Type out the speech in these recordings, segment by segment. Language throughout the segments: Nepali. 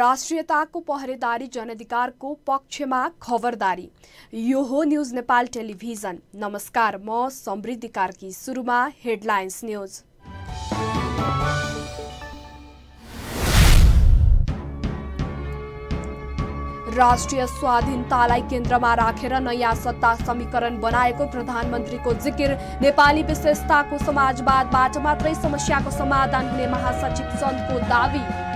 राष्ट्रियताको पहरेदारी जनअधिकारको पक्षमा खबरदारी यो हो न्युज नेपाल टेलिभिजन नमस्कार म समृद्धि कार्की सुरुमा हेडलाइन्स न्युज राष्ट्रिय स्वाधीनतालाई केन्द्रमा राखेर नयाँ सत्ता समीकरण बनाएको प्रधानमन्त्रीको जिकिर नेपाली विशेषताको समाजवादबाट मात्रै समस्याको समाधान हुने महासचिव सन्तको दावी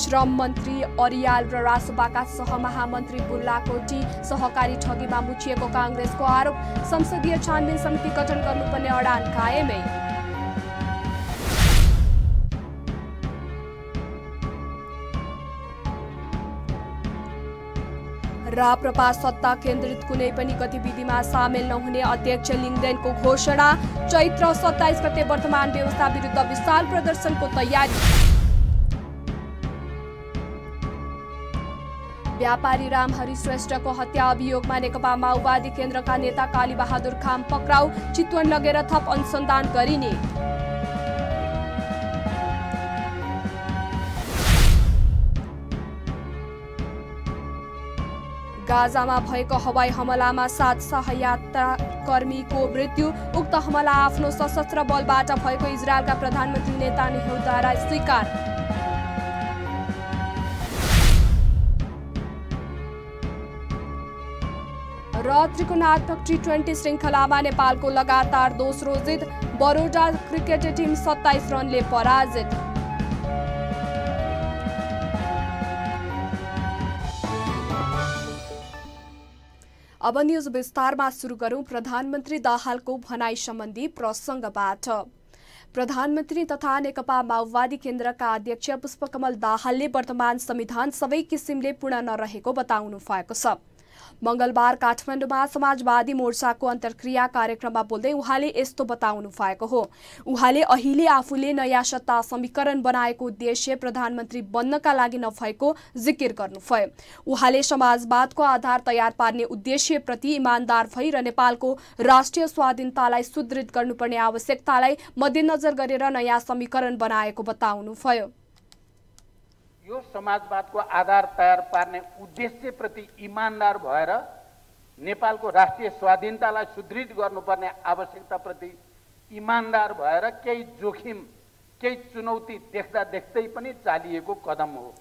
श्रम मंत्री अरियाल र राजसभाका सहमहामन्त्री बुल्ला कोटी सहकारी ठगीमा कांग्रेस को आरोप संसदीय छानबीन समिति गठन कर अडान कायमै राप्रपा सत्ता केन्द्रित कई गतिविधि में सामेल नहुने अध्यक्ष को घोषणा चैत्र सत्ताईस गते वर्तमान व्यवस्था विरुद्ध विशाल प्रदर्शन को तैयारी व्यापारी रामहरि श्रेष्ठको हत्या अभियोगमा नेकपा माओवादी केन्द्रका नेता कालीबहादुर खाम पक्राउ चितवन लगेर थप अनुसन्धान गरिने गाजामा भएको हवाई हमलामा सात सहयात्रा कर्मीको मृत्यु उक्त हमला आफ्नो सशस्त्र बलबाट भएको इजरायलका प्रधानमन्त्री नेता नेहरूद्वारा स्वीकार त्रिकोणात्मक टी ट्वेन्टी श्रृङ्खलामा नेपालको लगातार दोस्रो जित बडोडा क्रिकेट टिम सत्ताइस रनले पराजित अब न्यूज विस्तारमा सुरु गरौँ प्रधानमन्त्री दाहालको भनाई सम्बन्धी प्रसङ्गबाट प्रधानमन्त्री तथा नेकपा माओवादी केन्द्रका अध्यक्ष पुष्पकमल दाहालले वर्तमान संविधान सबै किसिमले पूर्ण नरहेको बताउनु भएको छ मंगलबार काठमाडौँमा समाजवादी मोर्चाको अन्तर्क्रिया कार्यक्रममा बोल्दै उहाँले यस्तो बताउनु भएको हो उहाँले अहिले आफूले नयाँ सत्ता समीकरण बनाएको उद्देश्य प्रधानमन्त्री बन्नका लागि नभएको जिकिर गर्नुभयो उहाँले समाजवादको आधार तयार पार्ने उद्देश्यप्रति इमान्दार भई र नेपालको राष्ट्रिय स्वाधीनतालाई सुदृढ गर्नुपर्ने आवश्यकतालाई मध्यनजर गरेर नयाँ समीकरण बनाएको बताउनुभयो यो समाजवादको आधार तयार पार्ने उद्देश्यप्रति इमान्दार भएर नेपालको राष्ट्रिय स्वाधीनतालाई सुदृढ गर्नुपर्ने आवश्यकताप्रति इमान्दार भएर केही जोखिम केही चुनौती देख्दा देख्दै पनि चालिएको कदम हो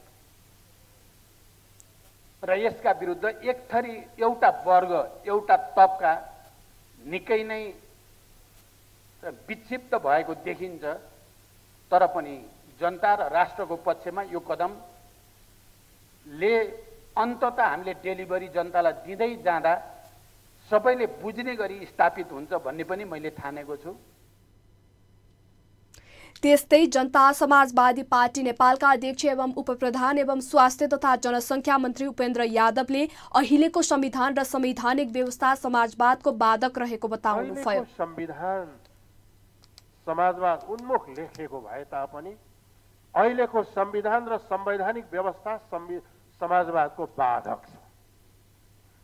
र यसका विरुद्ध एक थरी एउटा वर्ग एउटा तबका निकै नै विक्षिप्त भएको देखिन्छ तर पनि जनता र राष्ट्रको पक्षमा यो कदमले अन्तत हामीले डेलिभरी जनतालाई दिँदै जाँदा सबैले बुझ्ने गरी स्थापित हुन्छ भन्ने पनि मैले ठानेको छु त्यस्तै जनता समाजवादी पार्टी नेपालका अध्यक्ष एवं उपप्रधान एवं स्वास्थ्य तथा जनसङ्ख्या मन्त्री उपेन्द्र यादवले अहिलेको संविधान र संवैधानिक व्यवस्था समाजवादको बाधक रहेको बताउनुभयो संविधान समाजवाद उन्मुख लेखेको भए तापनि अहिलेको संविधान र संवैधानिक व्यवस्था समाजवादको बाधक छ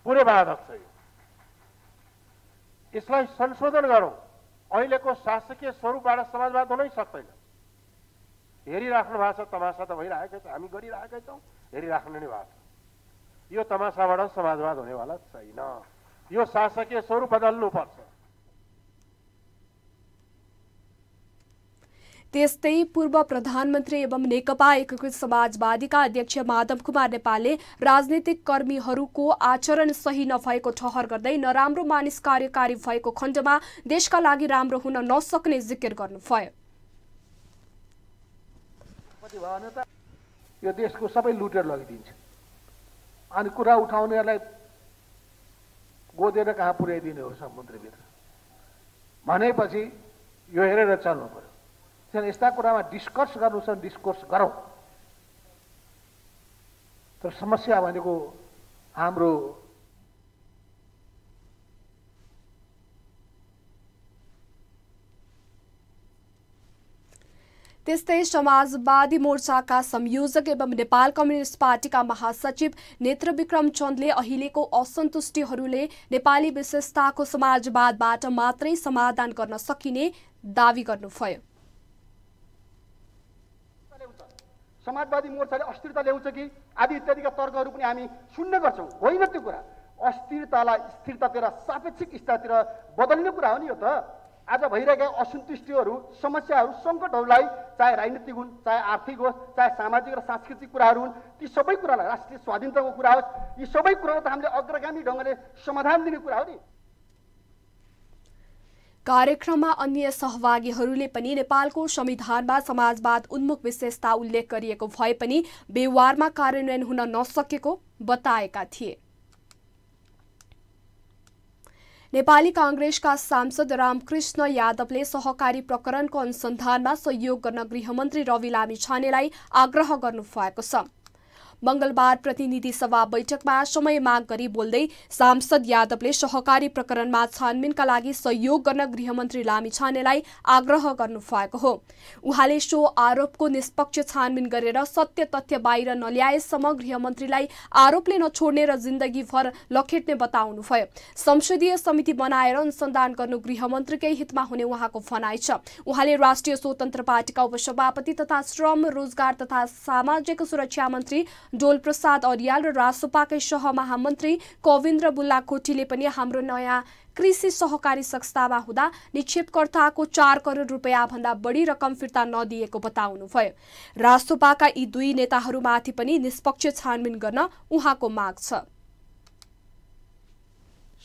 पुरै बाधक छ यो यसलाई संशोधन गरौँ अहिलेको शासकीय स्वरूपबाट समाजवाद हुनै सक्दैन हेरिराख्नु भएको छ तमासा त भइरहेकै छ हामी गरिरहेकै छौँ हेरिराख्नु नै भएको छ यो तमासाबाट समाजवाद हुनेवाला छैन यो शासकीय स्वरूप बदल्नुपर्छ त्यस्तै पूर्व प्रधानमन्त्री एवं नेकपा एकीकृत समाजवादीका अध्यक्ष माधव कुमार नेपालले राजनीतिक कर्मीहरूको आचरण सही नभएको ठहर गर्दै नराम्रो मानिस कार्यकारी भएको खण्डमा देशका लागि राम्रो हुन नसक्ने जिकिर गर्नुभयो यो देशको सबै लुटेर लगिदिन्छ अनि कुरा उठाउनेहरूलाई गोदेर कहाँ पुर्याइदिने हो समुद्रभित्र भनेपछि यो हेरेर चल्नु पऱ्यो त्यहाँदेखि यस्ता कुरामा डिस्कस गर्नु छ डिस्कस गरौँ तर समस्या भनेको हाम्रो त्यस्तै समाजवादी मोर्चाका संयोजक एवं नेपाल कम्युनिस्ट पार्टीका महासचिव नेत्र विक्रम चन्दले अहिलेको असन्तुष्टिहरूले नेपाली विशेषताको समाजवादबाट मात्रै समाधान गर्न सकिने दावी गर्नुभयो समाजवादी मोर्चाले अस्थिरता ल्याउँछ कि आदि इत्यादिका तर्कहरू पनि हामी सुन्ने गर्छौँ होइन त्यो कुरा अस्थिरतालाई स्थिरतातिर सापेक्षिक स्थिरतातिर बदल्ने कुरा हो नि यो त आज भइरहेका असन्तुष्टिहरू समस्याहरू सङ्कटहरूलाई चाहे राजनीतिक हुन् चाहे आर्थिक होस् चाहे सामाजिक र सांस्कृतिक कुराहरू हुन् ती सबै कुरालाई राष्ट्रिय स्वाधीनताको कुरा होस् यी सबै कुरालाई त हामीले अग्रगामी ढङ्गले समाधान दिने कुरा हो नि कार्यक्रममा अन्य सहभागीहरूले पनि नेपालको संविधानमा समाजवाद उन्मुख विशेषता उल्लेख गरिएको भए पनि व्यवहारमा कार्यान्वयन हुन नसकेको बताएका थिए नेपाली काङ्ग्रेसका सांसद रामकृष्ण यादवले सहकारी प्रकरणको अनुसन्धानमा सहयोग गर्न गृहमन्त्री रवि लामिछानेलाई आग्रह गर्नुभएको छ मंगलबार प्रतिनिधि सभा बैठकमा समय माग गरी बोल्दै सांसद यादवले सहकारी प्रकरणमा छानबिनका लागि सहयोग गर्न गृहमन्त्री लामी छानेलाई आग्रह गर्नु भएको हो उहाँले सो आरोपको निष्पक्ष छानबिन गरेर सत्य तथ्य बाहिर नल्याएसम्म गृहमन्त्रीलाई आरोपले नछोड्ने र जिन्दगीभर लखेट्ने बताउनुभयो संसदीय समिति बनाएर अनुसन्धान गर्नु गृहमन्त्रीकै हितमा हुने उहाँको भनाइ छ उहाँले राष्ट्रिय स्वतन्त्र पार्टीका उपसभापति तथा श्रम रोजगार तथा सामाजिक सुरक्षा मन्त्री डोलप्रसाद अरियाल र राजसोपाकै सह महामन्त्री कविन्द्र बुल्लाकोटीले पनि हाम्रो नयाँ कृषि सहकारी संस्थामा हुँदा निक्षेपकर्ताको चार करोड रुपियाँभन्दा बढी रकम फिर्ता नदिएको बताउनुभयो राजसोपाका यी दुई नेताहरूमाथि पनि निष्पक्ष छानबिन गर्न उहाँको माग छ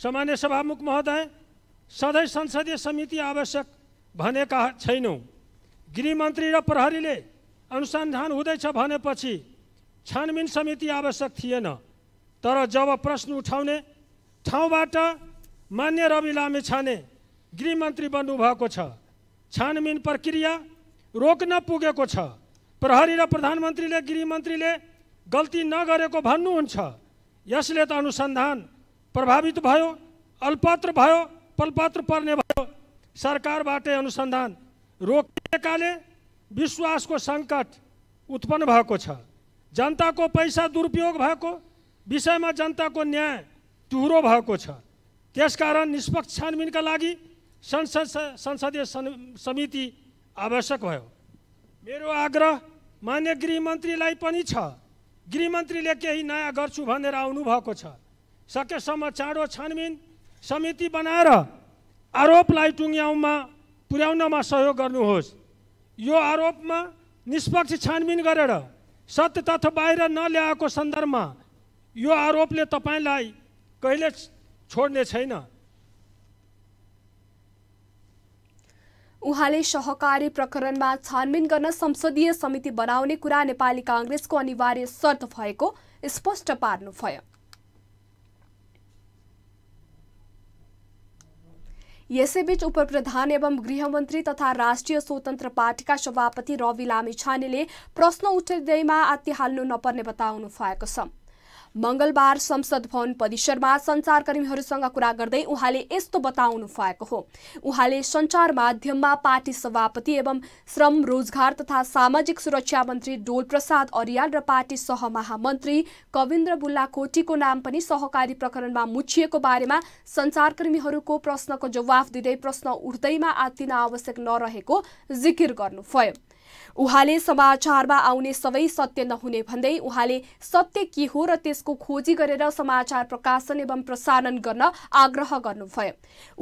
सामान्य सभामुख महोदय सधैँ संसदीय समिति आवश्यक भनेका छैनौँ गृहमन्त्री र प्रहरीले अनुसन्धान हुँदैछ भनेपछि छानबिन समिति आवश्यक थिएन तर जब प्रश्न उठाउने ठाउँबाट मान्य रवि लामे छाने गृहमन्त्री बन्नुभएको छ छानबिन प्रक्रिया रोक्न पुगेको छ प्रहरी र प्रधानमन्त्रीले गृहमन्त्रीले गल्ती नगरेको भन्नुहुन्छ यसले त अनुसन्धान प्रभावित भयो अल्पत्र भयो पलपत्र पर्ने भयो सरकारबाटै अनुसन्धान रोकिएकाले विश्वासको सङ्कट उत्पन्न भएको छ जनताको पैसा दुरुपयोग भएको विषयमा जनताको न्याय टुरो भएको छ त्यसकारण निष्पक्ष छानबिनका लागि संसद संसदीय समिति आवश्यक भयो मेरो आग्रह मान्य गृहमन्त्रीलाई पनि छ गृहमन्त्रीले केही नयाँ गर्छु भनेर आउनुभएको छ सकेसम्म चाँडो छानबिन समिति बनाएर आरोपलाई टुङ्ग्याउमा पुर्याउनमा सहयोग गर्नुहोस् यो आरोपमा निष्पक्ष छानबिन गरेर सत्य तथ्य बाहिर नल्याएको सन्दर्भमा यो आरोपले तपाईँलाई कहिले छोड्ने छैन उहाँले सहकारी प्रकरणमा छानबिन गर्न संसदीय समिति बनाउने कुरा नेपाली काङ्ग्रेसको अनिवार्य शर्त भएको स्पष्ट पार्नुभयो यसैबीच प्रधान एवं गृहमन्त्री तथा राष्ट्रिय स्वतन्त्र पार्टीका सभापति रवि लामिछानेले प्रश्न उठ्दैमा हाल्नु नपर्ने बताउनु भएको छ मंगलबार संसद भवन परिसरमा सञ्चारकर्मीहरूसँग कुरा गर्दै उहाँले यस्तो बताउनु भएको हो उहाँले सञ्चार माध्यममा पार्टी सभापति एवं श्रम रोजगार तथा सामाजिक सुरक्षा मन्त्री डोलप्रसाद अरियाल र पार्टी सहमहामन्त्री कविन्द्र बुल्लाकोटीको नाम पनि सहकारी प्रकरणमा मुछिएको बारेमा सञ्चारकर्मीहरूको प्रश्नको जवाफ दिँदै प्रश्न उठ्दैमा आत्तिन आवश्यक नरहेको जिकिर गर्नुभयो उहाँले समाचारमा आउने सबै सत्य नहुने भन्दै उहाँले सत्य के हो र त्यसको खोजी गरेर समाचार प्रकाशन एवं प्रसारण गर्न आग्रह गर्नुभयो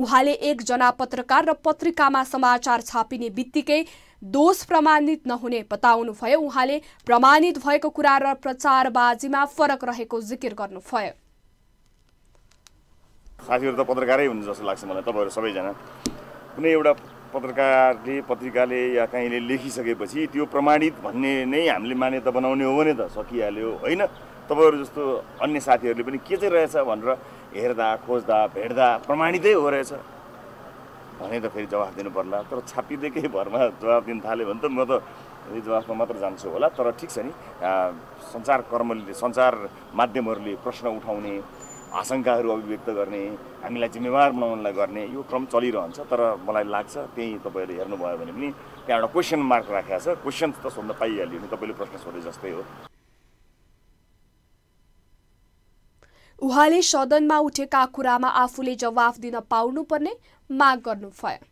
उहाँले एकजना पत्रकार र पत्रिकामा समाचार छापिने बित्तिकै दोष प्रमाणित नहुने बताउनुभयो उहाँले प्रमाणित भएको कुरा र प्रचारबाजीमा फरक रहेको जिकिर गर्नुभयो साथीहरू त पत्रकारै हुनु जस्तो लाग्छ मलाई तपाईँहरू सबैजना कुनै एउटा पत्रकारले पत्रिकाले या कहीँले लेखिसकेपछि त्यो प्रमाणित भन्ने नै हामीले मान्यता बनाउने हो भने त सकिहाल्यो होइन तपाईँहरू जस्तो अन्य साथीहरूले पनि के चाहिँ रहेछ भनेर हेर्दा खोज्दा भेट्दा प्रमाणितै हो रहेछ भने त फेरि जवाफ दिनु पर्ला तर छापिँदैकै भरमा जवाफ दिन थाल्यो भने त म त जवाफमा मात्र जान्छु होला तर ठिक छ नि सञ्चार कर्मले सञ्चार माध्यमहरूले प्रश्न उठाउने आशङ्काहरू अभिव्यक्त गर्ने हामीलाई जिम्मेवार बनाउनलाई गर्ने यो क्रम चलिरहन्छ तर मलाई लाग्छ त्यही तपाईँहरूले हेर्नुभयो भने पनि त्यहाँ एउटा क्वेसन मार्क राखेको छ क्वेसन त सोध्न पाइहाल्यो भने तपाईँले प्रश्न सोधे जस्तै हो उहाँले सदनमा उठेका कुरामा आफूले जवाफ दिन पाउनुपर्ने माग गर्नुभयो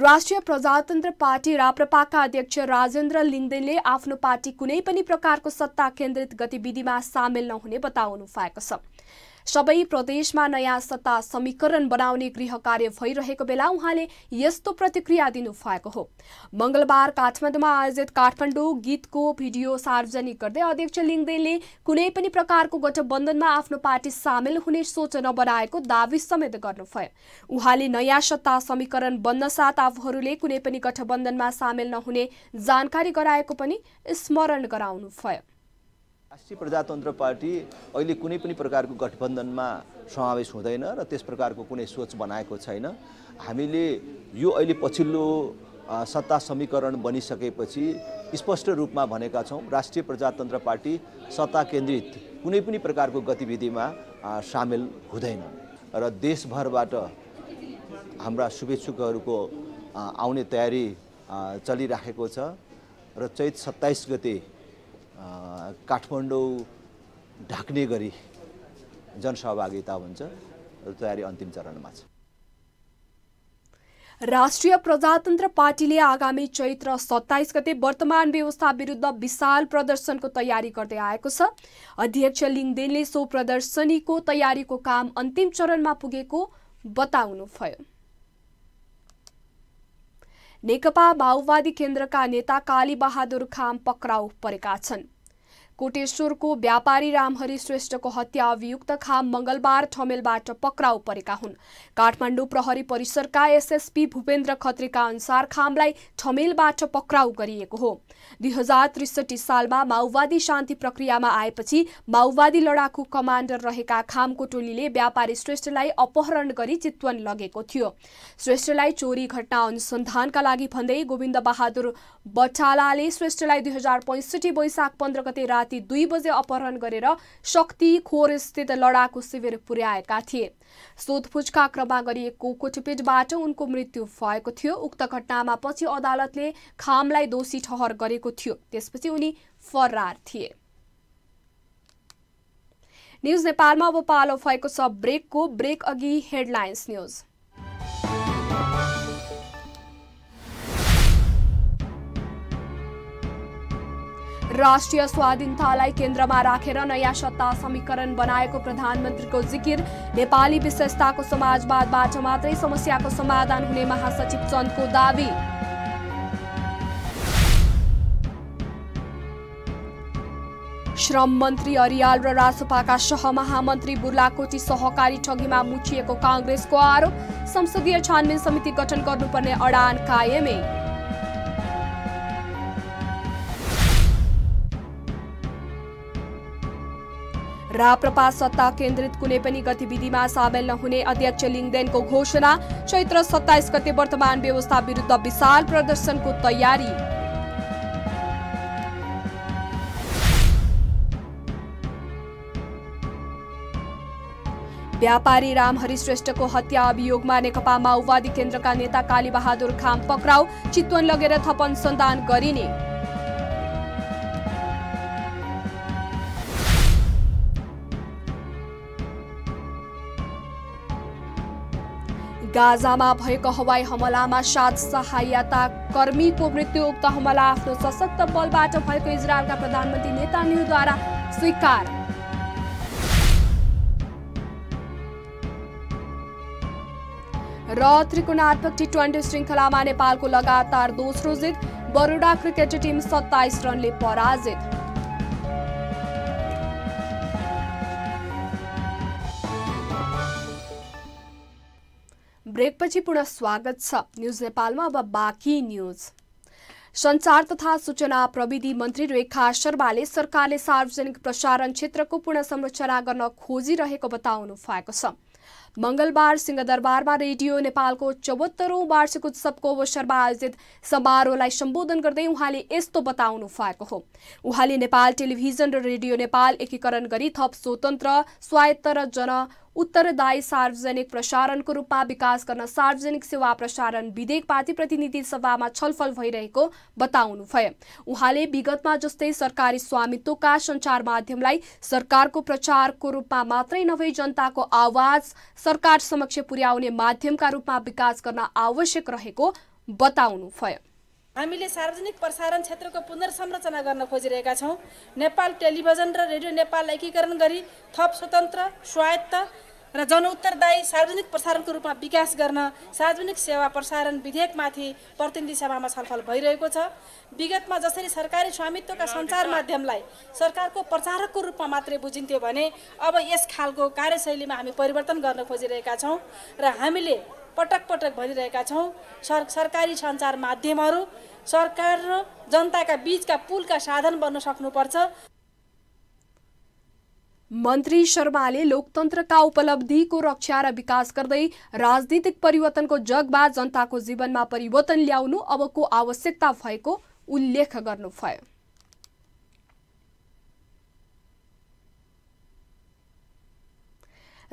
राष्ट्रिय प्रजातन्त्र पार्टी राप्रपाका अध्यक्ष राजेन्द्र लिङ्गदेनले आफ्नो पार्टी कुनै पनि प्रकारको सत्ता केन्द्रित गतिविधिमा सामेल नहुने बताउनु भएको छ सबै प्रदेशमा नयाँ सत्ता समीकरण बनाउने गृह कार्य भइरहेको बेला उहाँले यस्तो प्रतिक्रिया दिनुभएको हो मङ्गलबार काठमाडौँमा आयोजित काठमाडौँ गीतको भिडियो सार्वजनिक गर्दै अध्यक्ष लिङ्गदेनले कुनै पनि प्रकारको गठबन्धनमा आफ्नो पार्टी सामेल हुने सोच नबनाएको दावी समेत गर्नुभयो उहाँले नयाँ सत्ता समीकरण बन्न साथ आफूहरूले कुनै पनि गठबन्धनमा सामेल नहुने जानकारी गराएको पनि स्मरण गराउनुभयो राष्ट्रिय प्रजातन्त्र पार्टी अहिले कुनै पनि प्रकारको गठबन्धनमा समावेश हुँदैन र त्यस प्रकारको कुनै सोच बनाएको छैन हामीले यो अहिले पछिल्लो सत्ता समीकरण बनिसकेपछि स्पष्ट रूपमा भनेका छौँ राष्ट्रिय प्रजातन्त्र पार्टी सत्ता केन्द्रित कुनै पनि प्रकारको गतिविधिमा सामेल हुँदैन र देशभरबाट हाम्रा शुभेच्छुकहरूको आउने तयारी चलिराखेको छ र चैत सत्ताइस गते काठमाडौँ ढाक्ने गरी जनसहभागिता हुन्छ र तयारी अन्तिम चरणमा छ राष्ट्रिय प्रजातन्त्र पार्टीले आगामी चैत्र सत्ताइस गते वर्तमान व्यवस्था विरुद्ध विशाल प्रदर्शनको तयारी गर्दै आएको छ अध्यक्ष लिङदेनले सो प्रदर्शनीको तयारीको काम अन्तिम चरणमा पुगेको बताउनुभयो नेकपा माओवादी केन्द्रका नेता कालीबहादुर खाम पक्राउ परेका छन् कोटेश्वरको व्यापारी रामहरि श्रेष्ठको हत्या अभियुक्त खाम मङ्गलबार ठमेलबाट पक्राउ परेका हुन् काठमाडौँ प्रहरी परिसरका एसएसपी भूपेन्द्र खत्रीका अनुसार खामलाई ठमेलबाट पक्राउ गरिएको हो दुई हजार त्रिसठी सालमा माओवादी शान्ति प्रक्रियामा आएपछि माओवादी लडाकु कमान्डर रहेका खामको टोलीले व्यापारी श्रेष्ठलाई अपहरण गरी चितवन लगेको थियो श्रेष्ठलाई चोरी घटना अनुसन्धानका लागि भन्दै गोविन्द बहादुर बटालाले श्रेष्ठलाई दुई हजार पैँसठी वैशाख पन्ध्र गते रात राति दुई बजे अपहरण गरेर शक्ति खोरस्थित लडाकु शिविर पुर्याएका थिए सोधपुछका क्रममा गरिएको कुटपिटबाट उनको मृत्यु भएको थियो उक्त घटनामा पछि अदालतले खामलाई दोषी ठहर गरेको थियो त्यसपछि उनी फरार थिए न्युज नेपालमा अब पालो भएको छ ब्रेकको ब्रेक अघि हेडलाइन्स न्युज राष्ट्रिय स्वाधीनतालाई केन्द्रमा राखेर नयाँ सत्ता समीकरण बनाएको प्रधानमन्त्रीको जिकिर नेपाली विशेषताको समाजवादबाट मात्रै समस्याको समाधान हुने महासचिव चन्दको दावी श्रम मन्त्री अरियाल र सह सहमहामन्त्री बुर्लाकोटी सहकारी ठगीमा मुठिएको काङ्ग्रेसको आरोप संसदीय छानबिन समिति गठन गर्नुपर्ने अडान कायमै राप्रपा सत्ता केन्द्रित कुनै पनि गतिविधिमा सामेल नहुने अध्यक्ष लिङदेनको घोषणा चैत्र सत्ताइस गते वर्तमान व्यवस्था विरुद्ध विशाल प्रदर्शनको तयारी व्यापारी रामहरि श्रेष्ठको हत्या अभियोगमा नेकपा माओवादी केन्द्रका नेता कालीबहादुर खाम पक्राउ चितवन लगेर थप अनुसन्धान गरिने गाजामा भएको हवाई हमलामा सात सहायता कर्मीको मृत्यु उक्त हमला आफ्नो सशक्त बलबाट भएको इजरायलका प्रधानमन्त्री नेतान्युद्वारा स्वीकार र त्रिकोणात्मक टी ट्वेन्टी श्रृङ्खलामा नेपालको लगातार दोस्रो जित बरोडा क्रिकेट टिम सत्ताइस रनले पराजित ब्रेकपछि पुनः स्वागत छ न्युज नेपालमा अब बाँकी न्युज सञ्चार तथा सूचना प्रविधि मन्त्री रेखा शर्माले सरकारले सार्वजनिक प्रसारण क्षेत्रको पुनः संरचना गर्न खोजिरहेको बताउनु भएको छ मङ्गलबार सिंहदरबारमा रेडियो नेपालको चौहत्तरौँ वार्षिक उत्सवको अवसरमा आयोजित समारोहलाई सम्बोधन गर्दै उहाँले यस्तो बताउनु भएको हो उहाँले नेपाल टेलिभिजन र रेडियो नेपाल एकीकरण गरी थप स्वतन्त्र स्वायत्त र जन उत्तरदायी सार्वजनिक प्रसारणको रूपमा विकास गर्न सार्वजनिक सेवा प्रसारण विधेयक पार्टी प्रतिनिधि सभामा छलफल भइरहेको बताउनु भयो उहाँले विगतमा जस्तै सरकारी स्वामित्वका सञ्चार माध्यमलाई सरकारको प्रचारको रूपमा मात्रै नभई जनताको आवाज सरकार समक्ष पुर्याउने माध्यमका रूपमा विकास गर्न आवश्यक रहेको बताउनु भयो हामीले सार्वजनिक प्रसारण क्षेत्रको पुनर्संरचना गर्न खोजिरहेका छौँ नेपाल टेलिभिजन र रेडियो नेपाल एकीकरण गरी थप स्वतन्त्र स्वायत्त र जनउत्तरदायी सार्वजनिक प्रसारणको रूपमा विकास गर्न सार्वजनिक सेवा प्रसारण विधेयकमाथि प्रतिनिधि सभामा छलफल भइरहेको छ विगतमा जसरी सरकारी स्वामित्वका सञ्चार माध्यमलाई सरकारको प्रचारकको रूपमा मात्रै बुझिन्थ्यो भने अब यस खालको कार्यशैलीमा हामी परिवर्तन गर्न खोजिरहेका छौँ र हामीले पटक पटक भनिरहेका छौँ सर सरकारी सञ्चार माध्यमहरू सरकार र जनताका बिचका पुलका साधन बन्न सक्नुपर्छ मन्त्री शर्माले लोकतन्त्रका उपलब्धिको रक्षा र विकास गर्दै राजनीतिक परिवर्तनको जगमा जनताको जीवनमा परिवर्तन ल्याउनु अबको आवश्यकता भएको उल्लेख गर्नुभयो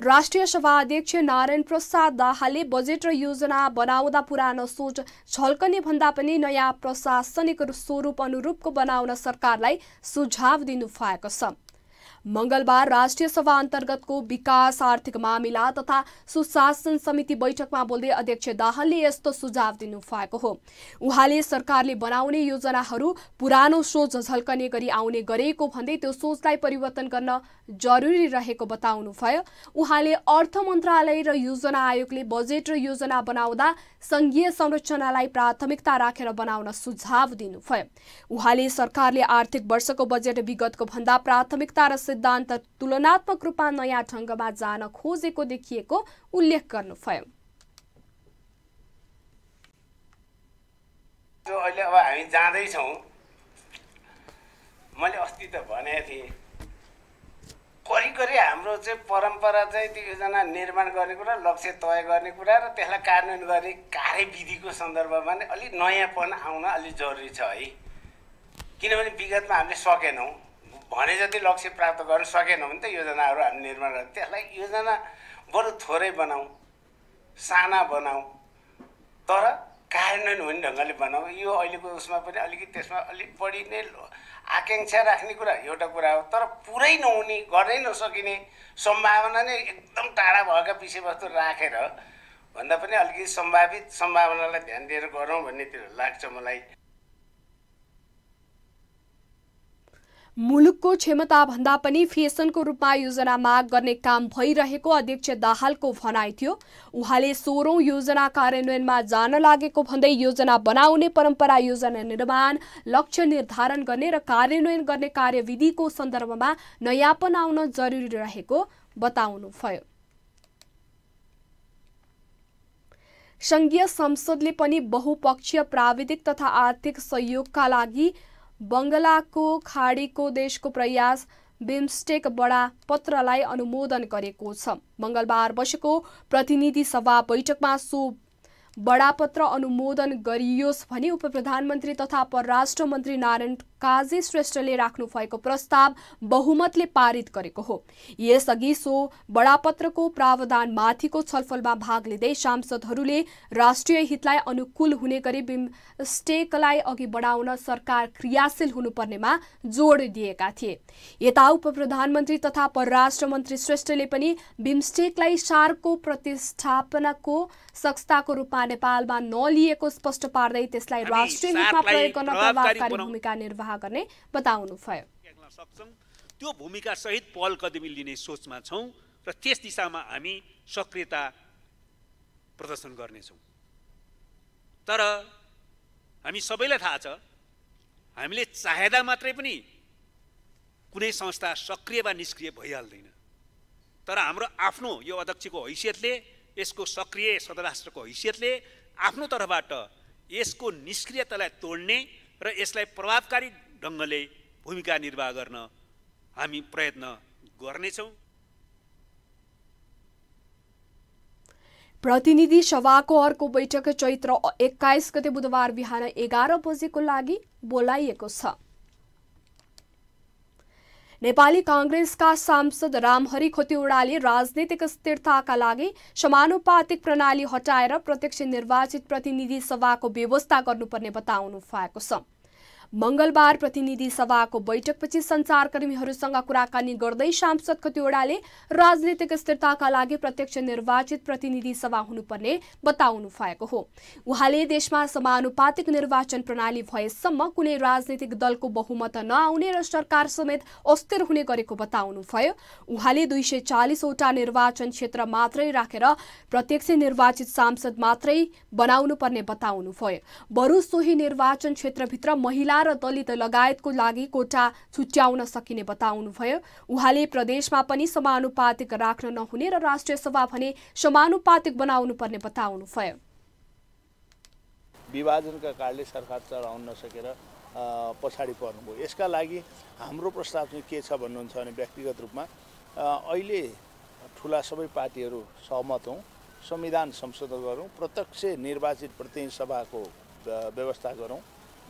राष्ट्रिय सभा अध्यक्ष नारायण प्रसाद दाहालले बजेट र योजना बनाउँदा पुरानो सोच झल्कने भन्दा पनि नयाँ प्रशासनिक स्वरूप अनुरूपको बनाउन सरकारलाई सुझाव दिनुभएको छ मंगलबार राष्ट्रिय सभा अन्तर्गतको विकास आर्थिक मामिला तथा सुशासन समिति बैठकमा बोल्दै अध्यक्ष दाहालले यस्तो सुझाव दिनुभएको हो उहाँले सरकारले बनाउने योजनाहरू पुरानो सोच झल्कने गरी आउने गरेको भन्दै त्यो सोचलाई परिवर्तन गर्न जरुरी रहेको बताउनुभयो उहाँले अर्थ मन्त्रालय र योजना आयोगले बजेट र योजना बनाउँदा सङ्घीय संरचनालाई प्राथमिकता राखेर बनाउन सुझाव दिनुभयो उहाँले सरकारले आर्थिक वर्षको बजेट विगतको भन्दा प्राथमिकता र सिद्धान्त तुलनात्मक रूपमा नयाँ ढङ्गमा जान खोजेको देखिएको उल्लेख गर्नुभयो अहिले अब हामी जाँदैछौँ मैले अस्ति त भनेको थिएँ करिकरी हाम्रो चाहिँ परम्परा चाहिँ त्यो योजना निर्माण गर्ने कुरा लक्ष्य तय गर्ने कुरा र त्यसलाई कार्यान्वयन गर्ने कार्यविधिको सन्दर्भमा नै अलिक नयाँपन आउन अलिक जरुरी छ है किनभने विगतमा हामीले सकेनौँ भने जति लक्ष्य प्राप्त गर्न सकेनौँ भने त योजनाहरू हामी निर्माण गर्छौँ त्यसलाई योजना बरु थोरै बनाऊ साना बनाऊ तर कार्यान्वयन हुने ढङ्गले बनाऊ यो अहिलेको उसमा पनि अलिकति त्यसमा अलिक बढी नै आकाङ्क्षा राख्ने कुरा एउटा कुरा हो तर पुरै नहुने गर्नै नसकिने सम्भावना नै एकदम टाढा भएका विषयवस्तु राखेर भन्दा पनि अलिकति सम्भावित सम्भावनालाई ध्यान दिएर गरौँ भन्ने त्यो लाग्छ मलाई मुलुकको क्षमताभन्दा पनि फेसनको रूपमा योजना माग गर्ने काम भइरहेको अध्यक्ष दाहालको भनाइ थियो उहाँले सोह्रौँ योजना कार्यान्वयनमा जान लागेको भन्दै योजना बनाउने परम्परा योजना निर्माण लक्ष्य निर्धारण गर्ने र कार्यान्वयन गर्ने कार्यविधिको सन्दर्भमा नयाँपन आउन जरुरी रहेको बताउनुभयो सङ्घीय संसदले पनि बहुपक्षीय प्राविधिक तथा आर्थिक सहयोगका लागि बङ्गलाको खाडीको देशको प्रयास बिम्स्टेक बडा पत्रलाई अनुमोदन गरेको छ मङ्गलबार बसेको प्रतिनिधि सभा बैठकमा सो बडापत्र अनुमोदन गरियोस् भनी उप प्रधानमन्त्री तथा परराष्ट्र मन्त्री नारायण काजी श्रेष्ठले राख्नु भएको प्रस्ताव बहुमतले पारित गरेको हो यसअघि सो बडापत्रको प्रावधानमाथिको छलफलमा भाग लिँदै सांसदहरूले राष्ट्रिय हितलाई अनुकूल हुने गरी बिमस्टेकलाई अघि बढाउन सरकार क्रियाशील हुनुपर्नेमा जोड दिएका थिए यता उप प्रधानमन्त्री तथा परराष्ट्र मन्त्री श्रेष्ठले पनि बिमस्टेकलाई सार्कको प्रतिस्थापनाको संस्थाको रूपमा नेपालमा नलिएको स्पष्ट पार्दै त्यसलाई राष्ट्रिय रूपमा प्रयोग गर्न प्रभावकारी भूमिका निर्वाह गर्ने बताउनुभयो त्यो भूमिका सहित पहल कदमी लिने सोचमा छौँ र त्यस दिशामा हामी सक्रियता प्रदर्शन गर्नेछौँ तर हामी सबैलाई थाहा छ हामीले चाहेदा मात्रै पनि कुनै संस्था सक्रिय वा निष्क्रिय भइहाल्दैन तर हाम्रो आफ्नो यो अध्यक्षको हैसियतले यसको सक्रिय सदराष्ट्रको हैसियतले आफ्नो तर्फबाट यसको निष्क्रियतालाई तोड्ने र यसलाई प्रभावकारी ढङ्गले भूमिका निर्वाह गर्न हामी प्रयत्न गर्नेछौँ प्रतिनिधि सभाको अर्को बैठक चैत्र एक्काइस गते बुधबार बिहान एघार बजेको लागि बोलाइएको छ नेपाली काङ्ग्रेसका सांसद रामहरि खोतिवड़ाले राजनीतिक स्थिरताका लागि समानुपातिक प्रणाली हटाएर प्रत्यक्ष निर्वाचित प्रतिनिधि सभाको व्यवस्था गर्नुपर्ने बताउनु भएको छ मंगलबार प्रतिनिधि सभाको बैठकपछि सञ्चारकर्मीहरूसँग कुराकानी गर्दै सांसद खतिवड़ाले राजनीतिक स्थिरताका लागि प्रत्यक्ष निर्वाचित प्रतिनिधि सभा हुनुपर्ने बताउनु भएको हो उहाँले देशमा समानुपातिक निर्वाचन प्रणाली भएसम्म कुनै राजनीतिक दलको बहुमत नआउने र सरकार समेत अस्थिर हुने गरेको बताउनुभयो उहाँले दुई सय चालिसवटा निर्वाचन क्षेत्र मात्रै राखेर प्रत्यक्ष निर्वाचित सांसद मात्रै बनाउनु बनाउनुपर्ने बताउनुभयो बरु सोही निर्वाचन क्षेत्रभित्र महिला नेकपा र दलित लगायतको लागि कोटा छुट्याउन सकिने बताउनुभयो उहाँले प्रदेशमा पनि समानुपातिक राख्न नहुने र राष्ट्रिय सभा भने समानुपातिक बनाउनु पर्ने बताउनुभयो विभाजनका कारणले सरकार चलाउन नसकेर पछाडि पर्नुभयो यसका लागि हाम्रो प्रस्ताव चाहिँ के छ भन्नुहुन्छ भने व्यक्तिगत रूपमा अहिले ठुला सबै पार्टीहरू सहमत हौँ संविधान संशोधन गरौँ प्रत्यक्ष निर्वाचित प्रतिनिधि सभाको व्यवस्था गरौँ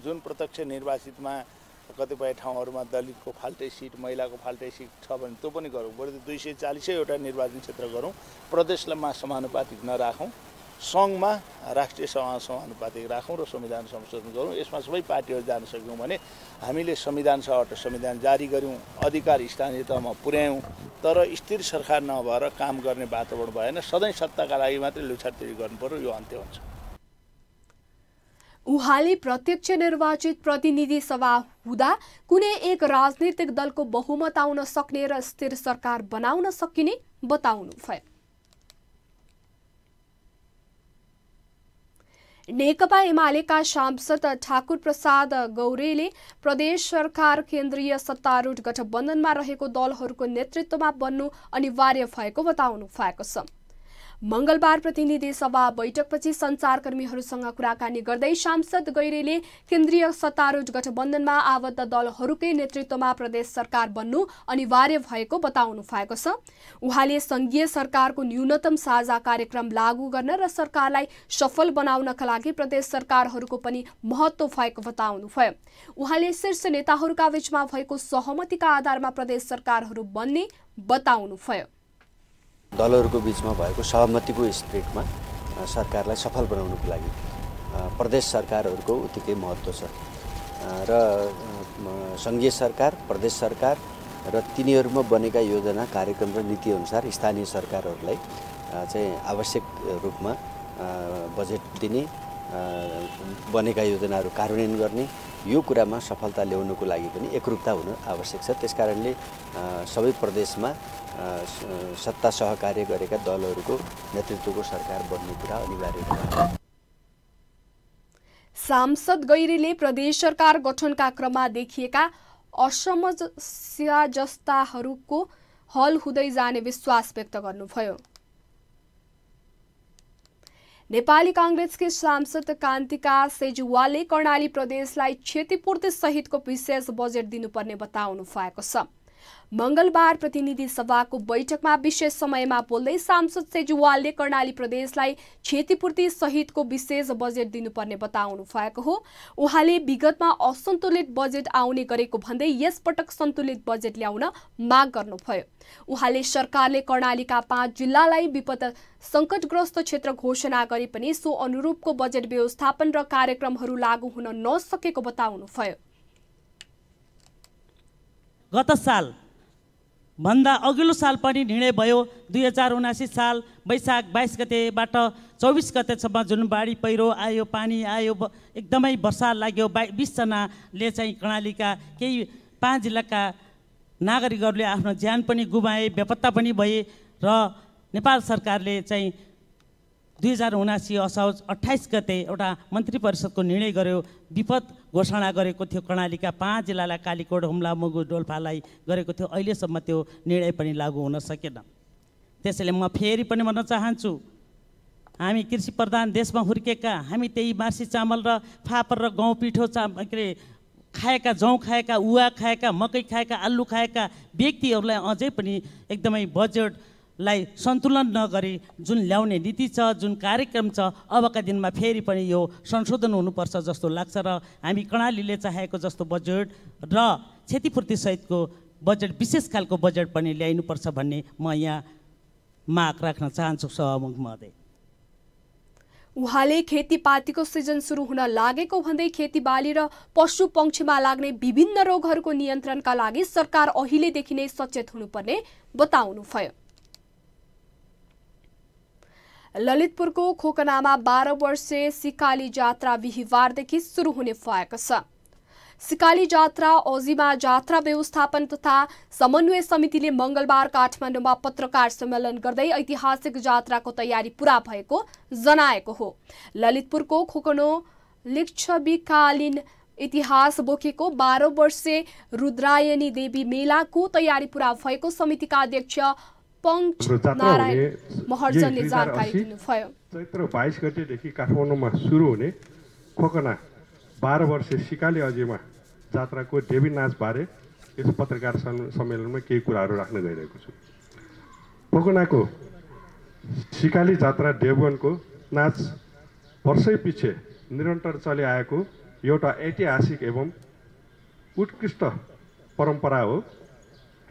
जुन प्रत्यक्ष निर्वाचितमा कतिपय ठाउँहरूमा दलितको फाल्टै सिट महिलाको फाल्टै सिट छ भने त्यो पनि गरौँ बरु दुई सय चालिसैवटा निर्वाचन क्षेत्र गरौँ प्रदेशमा समानुपातिक नराखौँ सङ्घमा राष्ट्रिय सभा समानुपातिक राखौँ र संविधान संशोधन गरौँ यसमा सबै पार्टीहरू जान सक्यौँ भने हामीले संविधान सभाबाट संविधान जारी गऱ्यौँ अधिकार स्थानीय तहमा पुर्यायौँ तर स्थिर सरकार नभएर काम गर्ने वातावरण भएन सधैँ सत्ताका लागि मात्रै लुछातिर गर्नु पर्यो यो अन्त्य हुन्छ उहाँले प्रत्यक्ष निर्वाचित प्रतिनिधि सभा हुँदा कुनै एक राजनीतिक दलको बहुमत आउन सक्ने र स्थिर सरकार बनाउन सकिने भयो नेकपा एमालेका सांसद ठाकुर प्रसाद गौरेले प्रदेश सरकार केन्द्रीय सत्तारूढ गठबन्धनमा रहेको दलहरूको नेतृत्वमा बन्नु अनिवार्य भएको बताउनु भएको छ मंगलबार प्रतिनिधि सभा बैठकपछि सञ्चारकर्मीहरूसँग कुराकानी गर्दै सांसद गैरेले केन्द्रीय सत्तारूढ गठबन्धनमा आबद्ध दलहरूकै नेतृत्वमा प्रदेश सरकार बन्नु अनिवार्य भएको बताउनु भएको छ उहाँले संघीय सरकारको न्यूनतम साझा कार्यक्रम लागू गर्न र सरकारलाई सफल बनाउनका लागि प्रदेश सरकारहरूको पनि महत्व भएको बताउनुभयो उहाँले शीर्ष नेताहरूका बीचमा भएको सहमतिका आधारमा प्रदेश सरकारहरू बन्ने बताउनुभयो दलहरूको बिचमा भएको सहमतिको स्प्रिटमा सरकारलाई सफल बनाउनुको लागि प्रदेश सरकारहरूको उत्तिकै महत्त्व छ र सङ्घीय सरकार प्रदेश सरकार र तिनीहरूमा बनेका योजना कार्यक्रम र नीतिअनुसार स्थानीय सरकारहरूलाई चाहिँ आवश्यक रूपमा बजेट दिने बनेका योजनाहरू कार्यान्वयन गर्ने यो कुरामा सफलता ल्याउनुको लागि पनि एकरूपता हुन आवश्यक छ त्यस कारणले सबै प्रदेशमा सत्ता सहकार्य गरेका दलहरूको नेतृत्वको सरकार बन्ने कुरा अनिवार्य कुरा सांसद गैरीले प्रदेश सरकार गठनका क्रममा देखिएका जस्ताहरूको हल हुँदै जाने विश्वास व्यक्त गर्नुभयो नेपाली काङ्ग्रेसकी सांसद कान्तिका सेजुवालले कर्णाली प्रदेशलाई क्षतिपूर्ति सहितको विशेष बजेट दिनुपर्ने बताउनु भएको छ मंगलबार प्रतिनिधि सभाको बैठकमा विशेष समयमा बोल्दै सांसद सेजुवालले कर्णाली प्रदेशलाई क्षतिपूर्ति सहितको विशेष बजेट दिनुपर्ने बताउनु भएको हो उहाँले विगतमा असन्तुलित बजेट आउने गरेको भन्दै यसपटक सन्तुलित बजेट ल्याउन माग गर्नुभयो उहाँले सरकारले कर्णालीका पाँच जिल्लालाई विपद सङ्कटग्रस्त क्षेत्र घोषणा गरे पनि सो अनुरूपको बजेट व्यवस्थापन र कार्यक्रमहरू लागू हुन नसकेको बताउनुभयो गत साल भन्दा अघिल्लो साल पनि निर्णय भयो दुई हजार उनासी साल वैशाख बाइस गतेबाट चौबिस गतेसम्म जुन बाढी पहिरो आयो पानी आयो एकदमै वर्षा लाग्यो बा बिसजनाले चाहिँ कर्णालीका केही पाँच जिल्लाका नागरिकहरूले आफ्नो ज्यान पनि गुमाए बेपत्ता पनि भए र नेपाल सरकारले चाहिँ दुई हजार उनासी असौज अठाइस गते एउटा मन्त्री परिषदको निर्णय गर्यो विपद घोषणा गरेको थियो कर्णालीका पाँच जिल्लालाई कालीकोट हुम्ला मुगु डोल्फालाई गरेको थियो अहिलेसम्म त्यो निर्णय पनि लागू हुन सकेन त्यसैले म फेरि पनि भन्न चाहन्छु हामी कृषि प्रधान देशमा हुर्केका हामी त्यही मार्सी चामल र फापर र गहुँ पिठो चाम के अरे खाएका जौँ खाएका उवा खाएका मकै खाएका आलु खाएका व्यक्तिहरूलाई अझै पनि एकदमै बजेट लाई सन्तुलन नगरी जुन ल्याउने नीति छ जुन कार्यक्रम छ अबका दिनमा फेरि पनि यो संशोधन हुनुपर्छ जस्तो लाग्छ र हामी कर्णालीले चाहेको जस्तो बजेट र सहितको बजेट विशेष खालको बजेट पनि ल्याइनुपर्छ भन्ने म यहाँ माग राख्न चाहन्छु सहमुख महोदय उहाँले खेतीपातीको सिजन सुरु हुन लागेको भन्दै खेतीबाली र पशु पक्षीमा लाग्ने विभिन्न रोगहरूको नियन्त्रणका लागि सरकार अहिलेदेखि नै सचेत हुनुपर्ने बताउनुभयो ललितपुरको खोकनामा बाह्र वर्षे सिकाली जात्रा बिहिबारदेखि सुरु हुने भएको छ सिकाली जात्रा औजीमा जात्रा व्यवस्थापन तथा समन्वय समितिले मङ्गलबार काठमाडौँमा पत्रकार सम्मेलन गर्दै ऐतिहासिक जात्राको तयारी पूरा भएको जनाएको हो ललितपुरको खोकनो लिच्छविकालीन इतिहास बोकेको बाह्र वर्षे रुद्रायणी देवी मेलाको तयारी पूरा भएको समितिका अध्यक्ष पङ्क नारायण महर्जनले जानकारी दिनुभयो चैत्र बाइस गतेदेखि काठमाडौँमा सुरु हुने खोकना बाह्र वर्ष सिकाली अझैमा जात्राको देवी नाचबारे यस पत्रकार सम्मेलनमा केही कुराहरू राख्न गइरहेको छु खोकनाको सिकाली जात्रा देवगनको नाच वर्षै पछि निरन्तर चलिआएको एउटा ऐतिहासिक एवं उत्कृष्ट परम्परा हो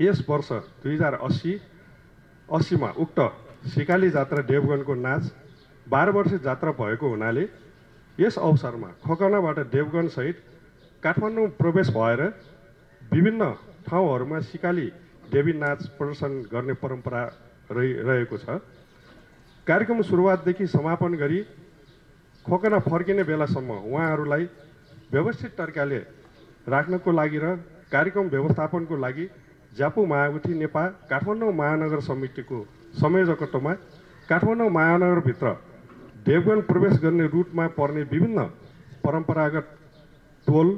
यस वर्ष दुई हजार अस्सी अस्सीमा उक्त सिकाली जात्रा देवगणको नाच बाह्र वर्ष जात्रा भएको हुनाले यस अवसरमा खोकनाबाट देवगणसहित काठमाडौँ प्रवेश भएर विभिन्न ठाउँहरूमा सिकाली देवी नाच प्रदर्शन गर्ने परम्परा रहि रहेको छ कार्यक्रम सुरुवातदेखि समापन गरी खोकना फर्किने बेलासम्म उहाँहरूलाई व्यवस्थित तरिकाले राख्नको लागि र कार्यक्रम व्यवस्थापनको लागि ज्यापु मायावती नेपाल काठमाडौँ महानगर समितिको संयोजकत्वमा काठमाडौँ महानगरभित्र देवगण प्रवेश गर्ने रुटमा पर्ने विभिन्न परम्परागत टोल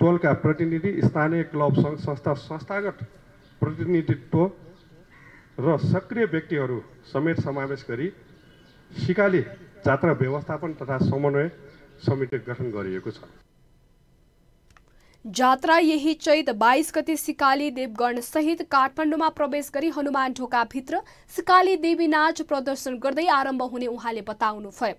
टोलका प्रतिनिधि स्थानीय क्लब सङ्घ संस्था संस्थागत प्रतिनिधित्व र सक्रिय व्यक्तिहरू समेत समावेश गरी सिकाली जात्रा व्यवस्थापन तथा समन्वय समिति गठन गरिएको छ जात्रा यही चैत बाइस गते सिकाली देवगण सहित काठमाडौँमा प्रवेश गरी हनुमान ढोकाभित्र सिकाली देवी नाच प्रदर्शन गर्दै आरम्भ हुने उहाँले बताउनु भयो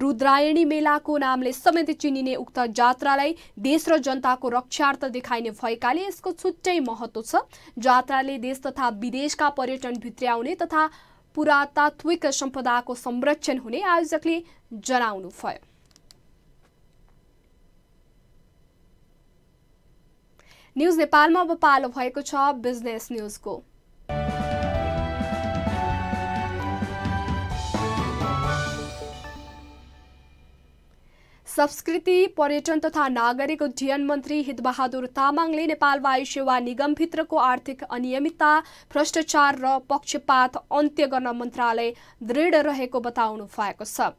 रुद्रायणी मेलाको नामले समेत चिनिने उक्त जात्रालाई देश र जनताको रक्षार्थ देखाइने भएकाले यसको छुट्टै महत्त्व छ जात्राले देश तथा विदेशका पर्यटन भित्र्याउने तथा पुरातात्विक सम्पदाको संरक्षण हुने आयोजकले जनाउनु भयो न्युज नेपालमा अब पालो भएको छ बिजनेस न्युजको संस्कृति पर्यटन तथा नागरिक उड्डयन मन्त्री हितबहादुर तामाङले नेपाल वायु सेवा निगमभित्रको आर्थिक अनियमितता भ्रष्टाचार र पक्षपात अन्त्य गर्न मन्त्रालय दृढ रहेको बताउनु भएको छ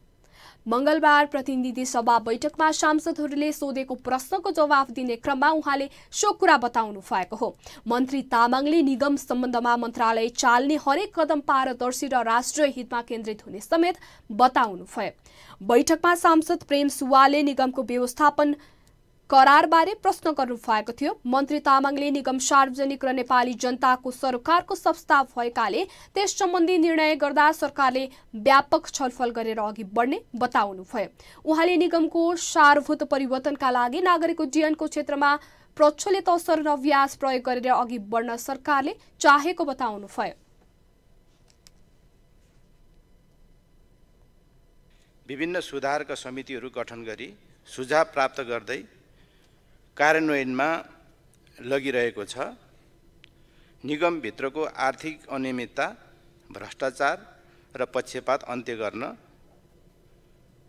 मंगलबार प्रतिनिधि सभा बैठकमा सांसदहरूले सोधेको प्रश्नको जवाफ दिने क्रममा उहाँले सो कुरा बताउनु भएको हो मन्त्री तामाङले निगम सम्बन्धमा मन्त्रालय चाल्ने हरेक कदम पारदर्शी र राष्ट्रिय हितमा केन्द्रित हुने समेत बताउनु भयो बैठकमा सांसद प्रेम सुवालले निगमको व्यवस्थापन करारबारे प्रश्न गर्नु भएको थियो मन्त्री तामाङले निगम सार्वजनिक र नेपाली जनताको सरकारको संस्था भएकाले त्यस सम्बन्धी निर्णय गर्दा सरकारले व्यापक छलफल गरेर अघि बढ्ने बताउनु भयो उहाँले निगमको सारभूत परिवर्तनका लागि नागरिक उड्डयनको क्षेत्रमा प्रचलित अवसर र अभ्यास प्रयोग गरेर अघि बढ्न सरकारले चाहेको बताउनु भयो विभिन्न सुधारका समितिहरू गठन गरी सुझाव प्राप्त गर्दै कार्यान्वयनमा लगिरहेको छ निगमभित्रको आर्थिक अनियमितता भ्रष्टाचार र पक्षपात अन्त्य गर्न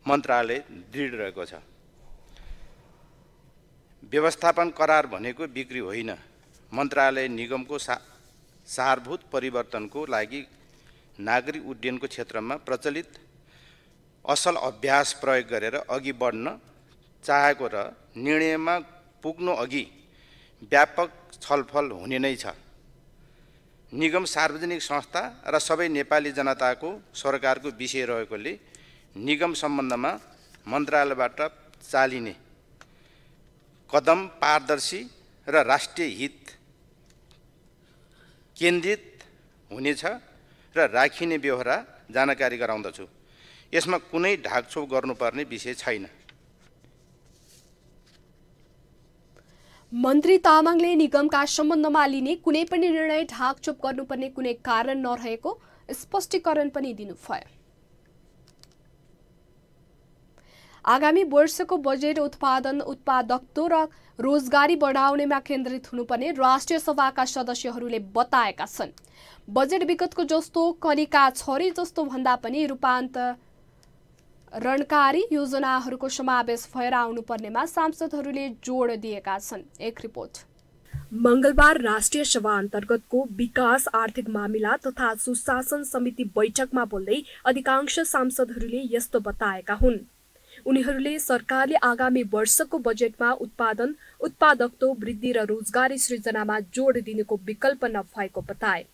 मन्त्रालय दृढ रहेको छ व्यवस्थापन करार भनेको बिक्री होइन मन्त्रालय निगमको सा सारभूत परिवर्तनको लागि नागरिक उड्डयनको क्षेत्रमा प्रचलित असल अभ्यास प्रयोग गरेर अघि बढ्न चाहेको र निर्णयमा पुग्नु अघि व्यापक छलफल हुने नै छ निगम सार्वजनिक संस्था र सबै नेपाली जनताको सरकारको विषय रहेकोले निगम सम्बन्धमा मन्त्रालयबाट चालिने कदम पारदर्शी र राष्ट्रिय हित केन्द्रित हुनेछ र राखिने व्यवहार जानकारी गराउँदछु यसमा कुनै ढाकछोप गर्नुपर्ने विषय छैन मन्त्री तामाङले निगमका सम्बन्धमा लिने कुनै पनि निर्णय ढाकचुप गर्नुपर्ने कुनै कारण नरहेको स्पष्टीकरण पनि दिनुभयो आगामी वर्षको बजेट उत्पादन उत्पादकत्व र रोजगारी बढाउनेमा केन्द्रित हुनुपर्ने राष्ट्रिय सभाका सदस्यहरूले बताएका छन् बजेट विगतको जस्तो कनिका छोरी जस्तो भन्दा पनि रूपान्तर रणकारी योजनाहरूको समावेश भएर आउनुपर्नेमा सांसदहरूले जोड दिएका छन् एक रिपोर्ट मङ्गलबार राष्ट्रिय सभा अन्तर्गतको विकास आर्थिक मामिला तथा सुशासन समिति बैठकमा बोल्दै अधिकांश सांसदहरूले यस्तो बताएका हुन् उनीहरूले सरकारले आगामी वर्षको बजेटमा उत्पादन उत्पादकत्व वृद्धि र रोजगारी सृजनामा जोड दिनेको विकल्प नभएको बताए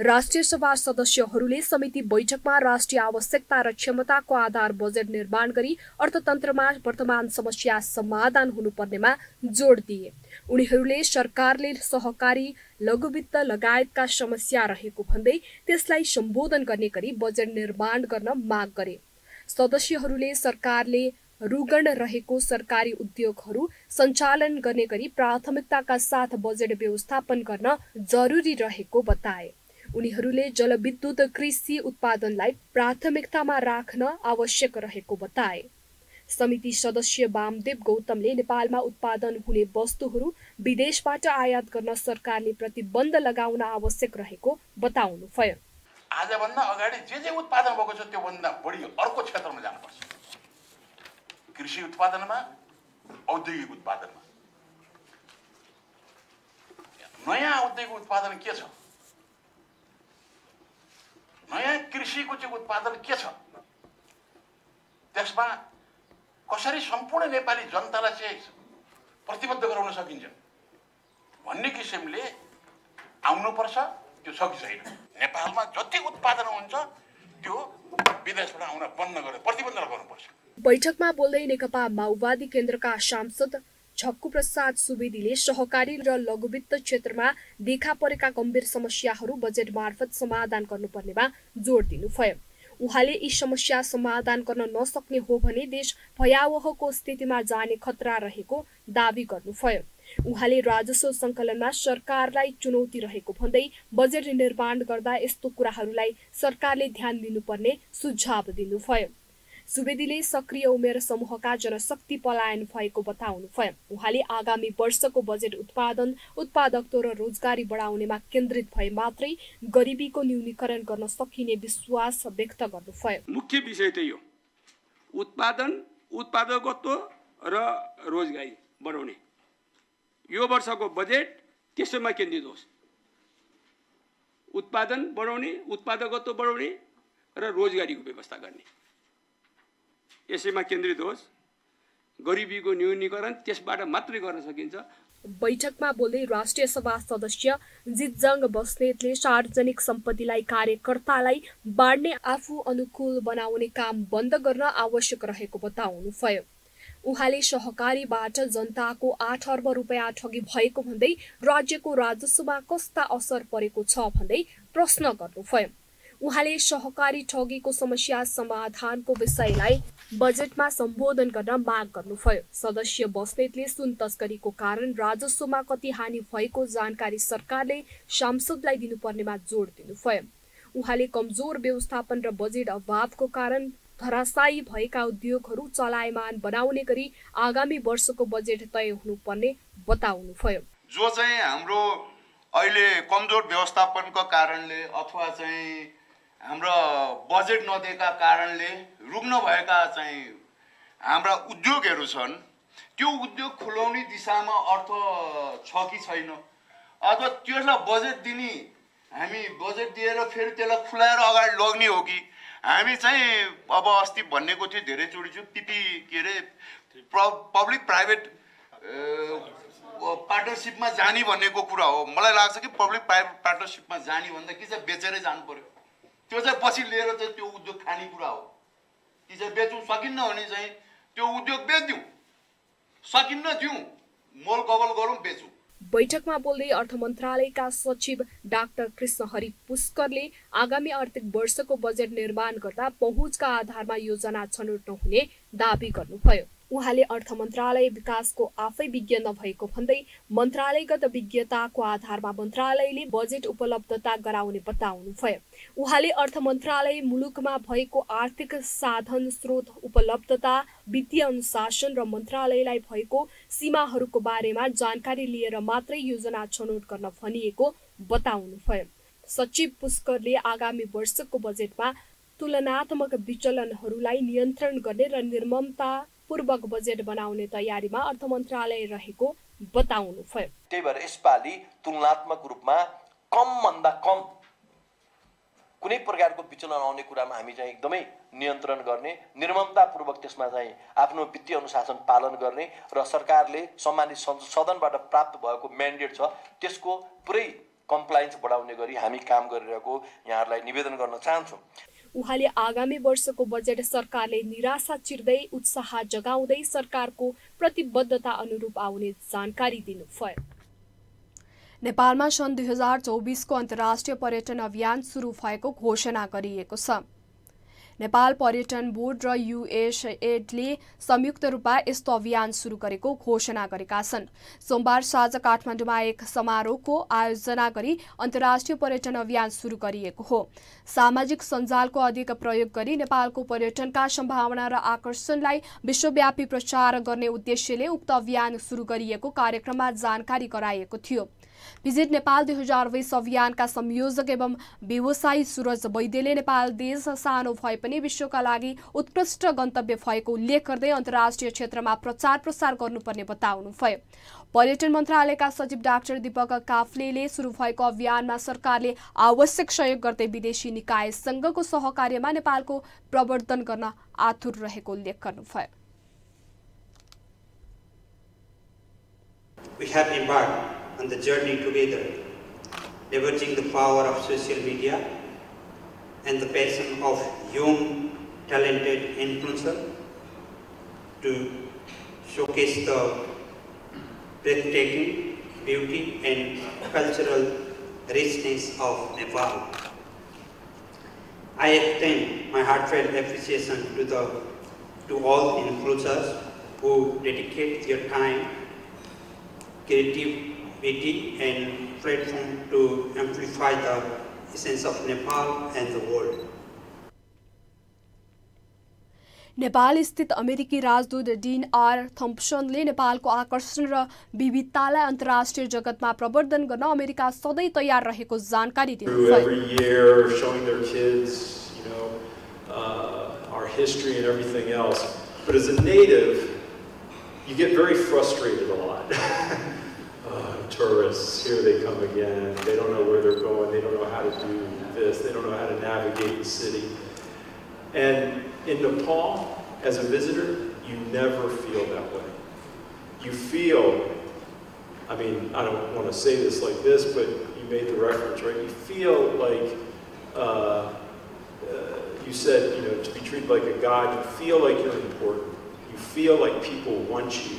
राष्ट्रिय सभा सदस्यहरूले समिति बैठकमा राष्ट्रिय आवश्यकता र क्षमताको आधार बजेट निर्माण गरी अर्थतन्त्रमा वर्तमान समस्या समाधान हुनुपर्नेमा जोड दिए उनीहरूले सरकारले सहकारी लघुवित्त लगायतका समस्या रहेको भन्दै त्यसलाई सम्बोधन गर्ने गरी बजेट निर्माण गर्न माग गरे सदस्यहरूले सरकारले रुगण रहेको सरकारी उद्योगहरू सञ्चालन गर्ने गरी प्राथमिकताका साथ बजेट व्यवस्थापन गर्न जरुरी रहेको बताए उनीहरूले जलविद्युत कृषि उत्पादनलाई प्राथमिकतामा राख्न आवश्यक रहेको बताए समिति सदस्य वामदेव गौतमले नेपालमा उत्पादन हुने वस्तुहरू विदेशबाट आयात गर्न सरकारले प्रतिबन्ध लगाउन आवश्यक रहेको बताउनु भयो आजभन्दा अगाडि जे जे उत्पादन भएको छ त्योभन्दा बढी अर्को क्षेत्रमा जानुपर्छ कृषि उत्पादनमा औद्योगिक उत्पादनमा नयाँ औद्योगिक उत्पादन के छ नयाँ कृषिको चाहिँ उत्पादन के छ त्यसमा कसरी सम्पूर्ण नेपाली जनतालाई चाहिँ प्रतिबद्ध गराउन सकिन्छ भन्ने किसिमले आउनुपर्छ त्यो सकि छैन नेपालमा जति उत्पादन हुन्छ त्यो विदेशबाट आउन बन्द गरेर प्रतिबन्ध गर्नुपर्छ बैठकमा बोल्दै नेकपा माओवादी केन्द्रका सांसद छक्कु प्रसाद सुवेदीले सहकारी र लघुवित्त क्षेत्रमा देखा परेका गम्भीर समस्याहरू बजेट मार्फत समाधान गर्नुपर्नेमा जोड दिनुभयो उहाँले यी समस्या समाधान गर्न नसक्ने हो भने देश भयावहको स्थितिमा जाने खतरा रहेको दावी गर्नुभयो उहाँले राजस्व सङ्कलनमा सरकारलाई चुनौती रहेको भन्दै बजेट निर्माण गर्दा यस्तो कुराहरूलाई सरकारले ध्यान दिनुपर्ने सुझाव दिनुभयो सुवेदीले सक्रिय उमेर समूहका जनशक्ति पलायन भएको बताउनु भयो उहाँले आगामी वर्षको बजेट उत्पादन उत्पादकत्व र रोजगारी बढाउनेमा केन्द्रित भए मात्रै गरिबीको न्यूनीकरण गर्न सकिने विश्वास व्यक्त गर्नुभयो मुख्य विषय त्यही हो उत्पादन उत्पादकत्व र रोजगारी बढाउने यो वर्षको बजेट त्यसैमा केन्द्रित होस् उत्पादन बढाउने उत्पादकत्व बढाउने र रोजगारीको व्यवस्था गर्ने यसैमा केन्द्रित होस् गरिबीको न्यूनीकरण त्यसबाट मात्रै गर्न सकिन्छ बैठकमा बोल्दै राष्ट्रिय सभा सदस्य जितजङ बस्नेतले सार्वजनिक सम्पत्तिलाई कार्यकर्तालाई बाँड्ने आफू अनुकूल बनाउने काम बन्द गर्न आवश्यक रहेको बताउनु बताउनुभयो उहाँले सहकारीबाट जनताको आठ अर्ब रुपियाँ ठगी भएको भन्दै राज्यको राजस्वमा कस्ता असर परेको छ भन्दै प्रश्न गर्नुभयो उहाँले सहकारी ठगीको समस्या समाधानको विषयलाई बजेटमा सम्बोधन गर्न माग गर्नुभयो सदस्य बस्नेतले सुन तस्करीको कारण राजस्वमा कति हानि भएको जानकारी सरकारले सांसदलाई दिनुपर्नेमा जोड दिनुभयो उहाँले कमजोर व्यवस्थापन र बजेट अभावको कारण धराशायी भएका उद्योगहरू चलायमान बनाउने गरी आगामी वर्षको बजेट तय हुनुपर्ने बताउनुभयो जो चाहिँ हाम्रो अहिले कमजोर व्यवस्थापनको कारणले अथवा चाहिँ हाम्रो बजेट नदिएका कारणले रुग्न भएका चाहिँ हाम्रा उद्योगहरू छन् त्यो उद्योग खुलाउने दिशामा अर्थ छ कि छैन अथवा त्यसलाई बजेट दिने हामी बजेट दिएर फेरि त्यसलाई खुलाएर अगाडि लग्ने हो कि हामी चाहिँ अब अस्ति भनेको थियो धेरैचोटि चाहिँ पिपी के अरे पब्लिक प्राइभेट पार्टनरसिपमा जाने भन्नेको कुरा हो मलाई लाग्छ कि पब्लिक प्राइभेट पार्टनरसिपमा जाने भन्दा के चाहिँ बेचेरै जानु पऱ्यो त्यो चाहिँ पछि लिएर चाहिँ त्यो उद्योग खाने कुरा हो ती चाहिँ बेच्नु सकिन्न भने चाहिँ त्यो उद्योग बेचिदिउँ सकिन्न दिउँ मोल कबल गरौँ बेचौँ बैठकमा बोल्दै अर्थ मन्त्रालयका सचिव डाक्टर कृष्ण हरि पुष्करले आगामी आर्थिक वर्षको बजेट निर्माण गर्दा पहुँचका आधारमा योजना छनौट नहुने दावी गर्नुभयो उहाँले अर्थ मन्त्रालय विकासको आफै विज्ञ नभएको भन्दै मन्त्रालयगत विज्ञताको आधारमा मन्त्रालयले बजेट उपलब्धता गराउने बताउनुभयो उहाँले अर्थ मन्त्रालय मुलुकमा भएको आर्थिक साधन स्रोत उपलब्धता वित्तीय अनुशासन र मन्त्रालयलाई भएको सीमाहरूको बारेमा जानकारी लिएर मात्रै योजना छनौट गर्न भनिएको बताउनुभयो सचिव पुष्करले आगामी वर्षको बजेटमा तुलनात्मक विचलनहरूलाई नियन्त्रण गर्ने र निर्ममता पूर्वक बजेट बनाउने तयारीमा अर्थ मन्त्रालय रहेको बताउनु भयो त्यही भएर यसपालि तुलनात्मक रूपमा भन्दा कम कुनै प्रकारको विचलन आउने कुरामा हामी चाहिँ एकदमै नियन्त्रण गर्ने निर्ममतापूर्वक त्यसमा चाहिँ आफ्नो वित्तीय अनुशासन पालन गर्ने र सरकारले सम्मानित सदनबाट प्राप्त भएको म्यान्डेट छ त्यसको पुरै कम्प्लायन्स बढाउने गरी हामी काम गरिरहेको यहाँहरूलाई निवेदन गर्न चाहन्छौँ उहाँले आगामी वर्षको बजेट सरकारले निराशा चिर्दै उत्साह जगाउँदै सरकारको प्रतिबद्धता अनुरूप आउने जानकारी दिनुभयो नेपालमा सन् दुई हजार चौबिसको अन्तर्राष्ट्रिय पर्यटन अभियान सुरु भएको घोषणा गरिएको छ नेपाल पर्यटन बोर्ड र युएसएडले संयुक्त रूपमा यस्तो अभियान सुरु गरेको घोषणा गरेका छन् सोमबार साँझ काठमाडौँमा एक समारोहको आयोजना गरी अन्तर्राष्ट्रिय पर्यटन अभियान सुरु गरिएको हो सामाजिक सञ्जालको अधिक प्रयोग गरी नेपालको पर्यटनका सम्भावना र आकर्षणलाई विश्वव्यापी प्रचार गर्ने उद्देश्यले उक्त अभियान सुरु गरिएको कार्यक्रममा जानकारी गराइएको थियो भिजिट नेपाल दुई हजार बिस अभियानका संयोजक एवं व्यवसायी सुरज वैद्यले नेपाल देश सानो भए पनि विश्वका लागि उत्कृष्ट गन्तव्य भएको उल्लेख गर्दै अन्तर्राष्ट्रिय क्षेत्रमा प्रचार प्रसार गर्नुपर्ने बताउनुभयो पर्यटन मन्त्रालयका सचिव डाक्टर दीपक काफ्ले सुरु भएको अभियानमा सरकारले आवश्यक सहयोग गर्दै विदेशी निकायसँगको सहकार्यमा नेपालको प्रवर्धन गर्न आतुर रहेको उल्लेख गर्नुभयो We have embarked on the journey together, leveraging the power of social media and the passion of young, talented influencers to showcase the breathtaking beauty and cultural richness of Nepal. I extend my heartfelt appreciation to, the, to all influencers who dedicate their time, creative we did a platform to amplify the essence of Nepal and the world. Nepal स्थित अमेरिकी राजदूत डिन आर थम्पसनले नेपालको आकर्षण र विविधतालाई अन्तर्राष्ट्रिय जगतमा प्रवर्धन गर्न अमेरिका सधैँ तयार रहेको जानकारी दिनुभयो uh, tourists, here they come again. They don't know where they're going. They don't know how to do this. They don't know how to navigate the city. And in Nepal, as a visitor, you never feel that way. You feel, I mean, I don't want to say this like this, but you made the reference, right? You feel like, uh, uh, you said, you know, to be treated like a god, you feel like you're important. You feel like people want you.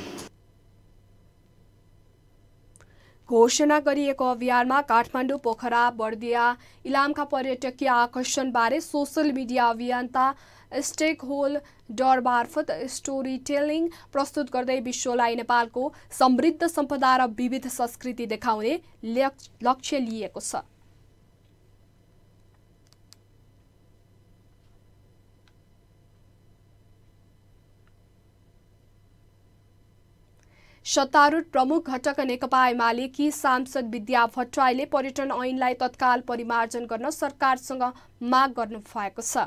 घोषणा गरिएको अभियानमा काठमाडौँ पोखरा बर्दिया इलामका पर्यटकीय आकर्षणबारे सोसल मिडिया अभियन्ता स्टेक होल डर मार्फत स्टोरी टेलिङ प्रस्तुत गर्दै विश्वलाई नेपालको समृद्ध सम्पदा र विविध संस्कृति देखाउने लक्ष्य लिएको छ सत्तारूढ प्रमुख घटक नेकपा एमालेकी सांसद विद्या भट्टराईले पर्यटन ऐनलाई तत्काल परिमार्जन गर्न सरकारसँग माग गर्नु भएको छ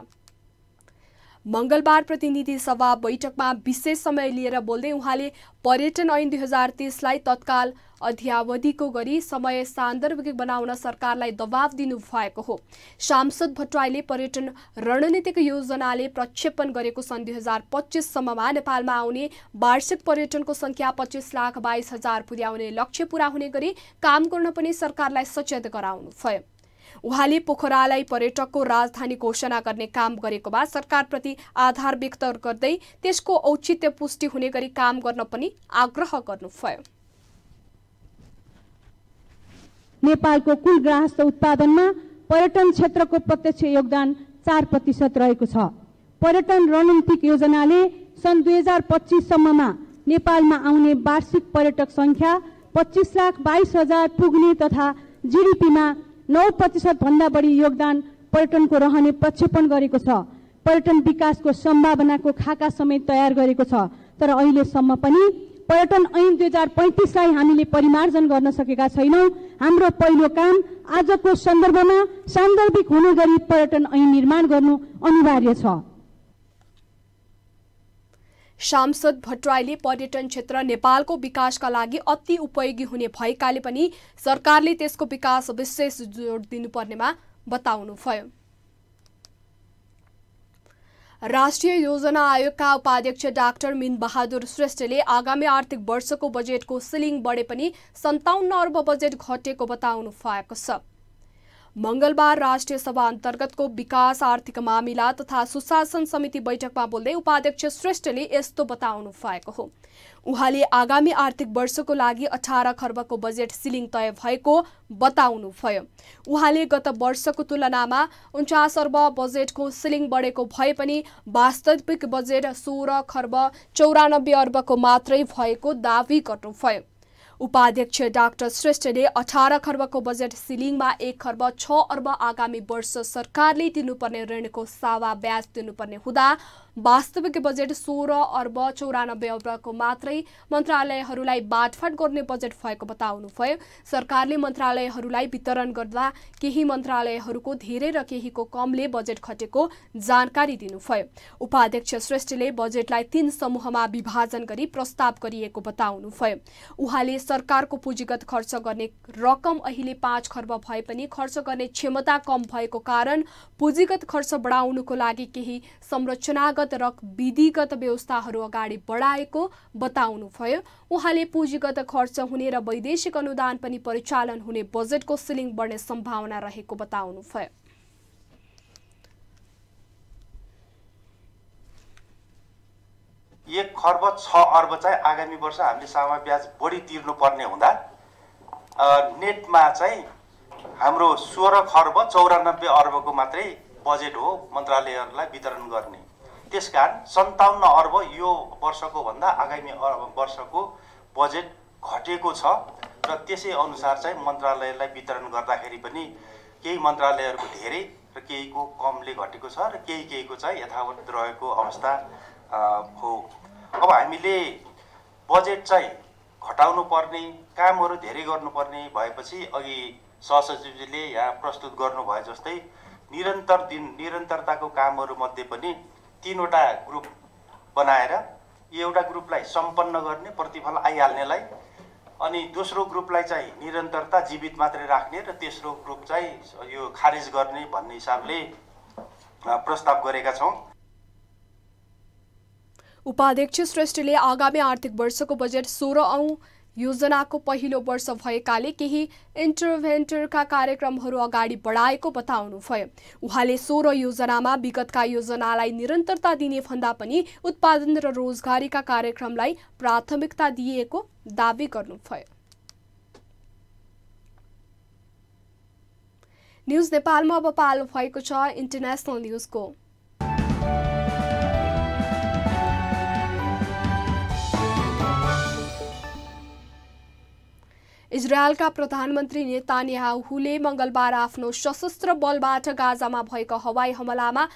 मङ्गलबार प्रतिनिधि सभा बैठकमा विशेष समय लिएर बोल्दै उहाँले पर्यटन ऐन दुई हजार तेइसलाई तत्काल अध्यावधिको गरी समय सान्दर्भिक बनाउन सरकारलाई दबाव दिनुभएको हो सांसद भट्टराईले पर्यटन रणनीतिक योजनाले प्रक्षेपण गरेको सन् दुई हजार पच्चिससम्ममा नेपालमा आउने वार्षिक पर्यटनको सङ्ख्या पच्चिस लाख बाइस हजार पुर्याउने लक्ष्य पूरा हुने गरी काम गर्न पनि सरकारलाई सचेत गराउनुभयो उहाँले पोखरालाई पर्यटकको राजधानी घोषणा गर्ने काम गरेकोमा सरकारप्रति आधार व्यक्त गर्दै त्यसको औचित्य पुष्टि हुने गरी काम गर्न पनि आग्रह गर्नुभयो नेपालको कुल ग्राहस्थ उत्पादनमा पर्यटन क्षेत्रको प्रत्यक्ष योगदान चार प्रतिशत रहेको छ पर्यटन रणनीतिक योजनाले सन् दुई हजार पच्चिससम्ममा नेपालमा आउने वार्षिक पर्यटक सङ्ख्या पच्चिस लाख बाइस हजार पुग्ने तथा जिडिपीमा नौ प्रतिशतभन्दा बढी योगदान पर्यटनको रहने प्रक्षेपण गरेको छ पर्यटन विकासको सम्भावनाको खाका समेत तयार गरेको छ तर अहिलेसम्म पनि पर्यटन ऐन दुई हजार पैँतिसलाई हामीले परिमार्जन गर्न सकेका छैनौँ हाम्रो पहिलो काम आजको सन्दर्भमा सान्दर्भिक हुने गरी पर्यटन ऐन निर्माण गर्नु अनिवार्य छ सांसद भट्टराईले पर्यटन क्षेत्र नेपालको विकासका लागि अति उपयोगी हुने भएकाले पनि सरकारले त्यसको विकास विशेष जोड दिनुपर्नेमा बताउनुभयो राष्ट्रिय योजना आयोगका उपाध्यक्ष डाक्टर मिन बहादुर श्रेष्ठले आगामी आर्थिक वर्षको बजेटको सिलिङ बढे पनि सन्ताउन्न अर्ब बजेट घटेको बताउनु भएको छ मङ्गलबार राष्ट्रिय सभा अन्तर्गतको विकास आर्थिक मामिला तथा सुशासन समिति बैठकमा बोल्दै उपाध्यक्ष श्रेष्ठले यस्तो बताउनु भएको हो उहाँले आगामी आर्थिक वर्षको लागि अठार खर्बको बजेट सिलिङ तय भएको बताउनुभयो उहाँले गत वर्षको तुलनामा उन्चास अर्ब बजेटको सिलिङ बढेको भए पनि वास्तविक बजेट सोह्र खर्ब चौरानब्बे अर्बको मात्रै भएको दावी गर्नुभयो उपाध्यक्ष डाक्टर श्रेष्ठले अठार खर्बको बजेट सिलिङमा एक खर्ब छ अर्ब आगामी वर्ष सरकारले दिनुपर्ने ऋणको सावा ब्याज दिनुपर्ने हुँदा वास्तविक बजेट सोह्र अर्ब चौरानब्बे अर्बको मात्रै मन्त्रालयहरूलाई बाँडफाँड गर्ने बजेट भएको बताउनुभयो सरकारले मन्त्रालयहरूलाई वितरण गर्दा केही मन्त्रालयहरूको धेरै र केहीको कमले बजेट खटेको जानकारी दिनुभयो उपाध्यक्ष श्रेष्ठले बजेटलाई तीन समूहमा विभाजन गरी प्रस्ताव गरिएको बताउनुभयो उहाँले सरकारको पुँजीगत खर्च गर्ने रकम अहिले पाँच खर्ब भए पनि खर्च गर्ने क्षमता कम भएको कारण पुँजीगत खर्च बढाउनुको लागि केही संरचनागत र विधिगत व्यवस्थाहरू अगाडि बढाएको बताउनुभयो उहाँले पुँजीगत खर्च हुने र वैदेशिक अनुदान पनि परिचालन हुने बजेटको सिलिङ बढ्ने सम्भावना रहेको बताउनु भयो एक खर्ब छ अर्ब चाहिँ आगामी वर्ष हामीले सामा ब्याज बढी तिर्नुपर्ने हुँदा नेटमा चाहिँ हाम्रो सोह्र खर्ब चौरानब्बे अर्बको मात्रै बजेट हो मन्त्रालयहरूलाई वितरण गर्ने त्यस कारण सन्ताउन्न अर्ब यो वर्षको भन्दा आगामी वर्षको बजेट घटेको छ र त्यसै अनुसार चाहिँ मन्त्रालयलाई वितरण गर्दाखेरि पनि केही मन्त्रालयहरूको धेरै र केहीको कमले घटेको छ र केही केहीको चाहिँ यथावत रहेको अवस्था हो अब हामीले बजेट चाहिँ घटाउनु पर्ने कामहरू धेरै गर्नुपर्ने भएपछि अघि सहसचिवजीले यहाँ प्रस्तुत गर्नुभयो जस्तै निरन्तर दिन निरन्तरताको कामहरूमध्ये पनि तिनवटा ग्रुप बनाएर एउटा ग्रुपलाई सम्पन्न गर्ने प्रतिफल आइहाल्नेलाई अनि दोस्रो ग्रुपलाई चाहिँ निरन्तरता जीवित मात्रै राख्ने र तेस्रो ग्रुप चाहिँ यो खारेज गर्ने भन्ने हिसाबले प्रस्ताव गरेका छौँ उपाध्यक्ष श्रेष्ठले आगामी आर्थिक वर्षको बजेट सोह्र औ योजनाको पहिलो वर्ष भएकाले केही इन्टरभेन्टरका कार्यक्रमहरू अगाडि बढाएको बताउनुभयो उहाँले सोह्र योजनामा विगतका योजनालाई निरन्तरता दिने भन्दा पनि उत्पादन र रोजगारीका कार्यक्रमलाई प्राथमिकता दिएको दावी गर्नुभयो न्युज नेपालमा अब पालो भएको छ इन्टरनेसनल न्युजको इजरायलका प्रधानमन्त्री नेतान्याहुले मङ्गलबार आफ्नो सशस्त्र बलबाट गाजामा भएको हवाई हमलामा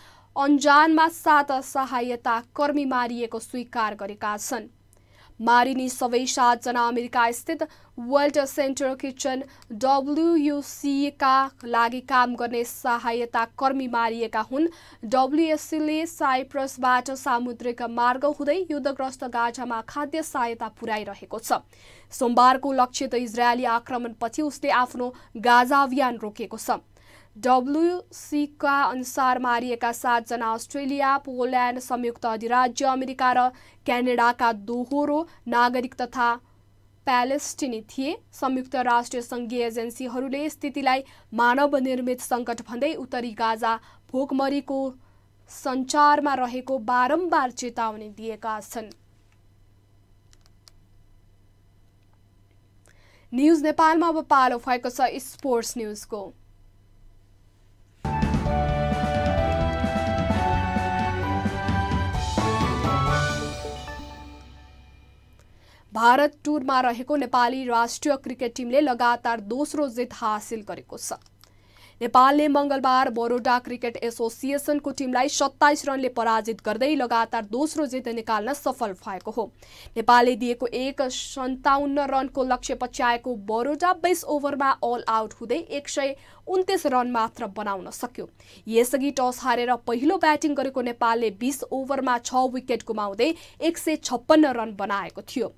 अन्जानमा सात सहायता कर्मी मारिएको स्वीकार गरेका छन् मारिने सबै सातजना अमेरिका स्थित वर्ल्ड सेन्टर किचन डब्लुयुसीका लागि काम गर्ने सहायता कर्मी मारिएका हुन् डब्लुएससीले साइप्रसबाट सामुद्रिक मार्ग हुँदै युद्धग्रस्त गाजामा खाद्य सहायता पुर्याइरहेको छ सोमबारको लक्षित इजरायली आक्रमणपछि उसले आफ्नो गाजा अभियान रोकेको छ डब्लुसीका अनुसार मारिएका सातजना अस्ट्रेलिया पोल्यान्ड संयुक्त अधिराज्य अमेरिका र क्यानेडाका दोहोरो नागरिक तथा प्यालेस्टिनी थिए संयुक्त राष्ट्र सङ्घीय एजेन्सीहरूले स्थितिलाई मानव निर्मित सङ्कट भन्दै उत्तरी गाजा भोकमरीको सञ्चारमा रहेको बारम्बार चेतावनी दिएका छन् न्युज नेपालमा अब पालो भएको छ स्पोर्ट्स न्युजको भारत टुरमा रहेको नेपाली राष्ट्रिय क्रिकेट टिमले लगातार दोस्रो जित हासिल गरेको छ नेपालले मङ्गलबार बरोडा क्रिकेट एसोसिएसनको टिमलाई सत्ताइस रनले पराजित गर्दै लगातार दोस्रो जित निकाल्न सफल भएको हो नेपालले दिएको एक सन्ताउन्न रनको लक्ष्य पछ्याएको बरोडा बिस ओभरमा अल आउट हुँदै एक सय उन्तिस रन मात्र बनाउन सक्यो यसअघि टस हारेर पहिलो ब्याटिङ गरेको नेपालले बिस ओभरमा छ विकेट गुमाउँदै एक सय छप्पन्न रन बनाएको थियो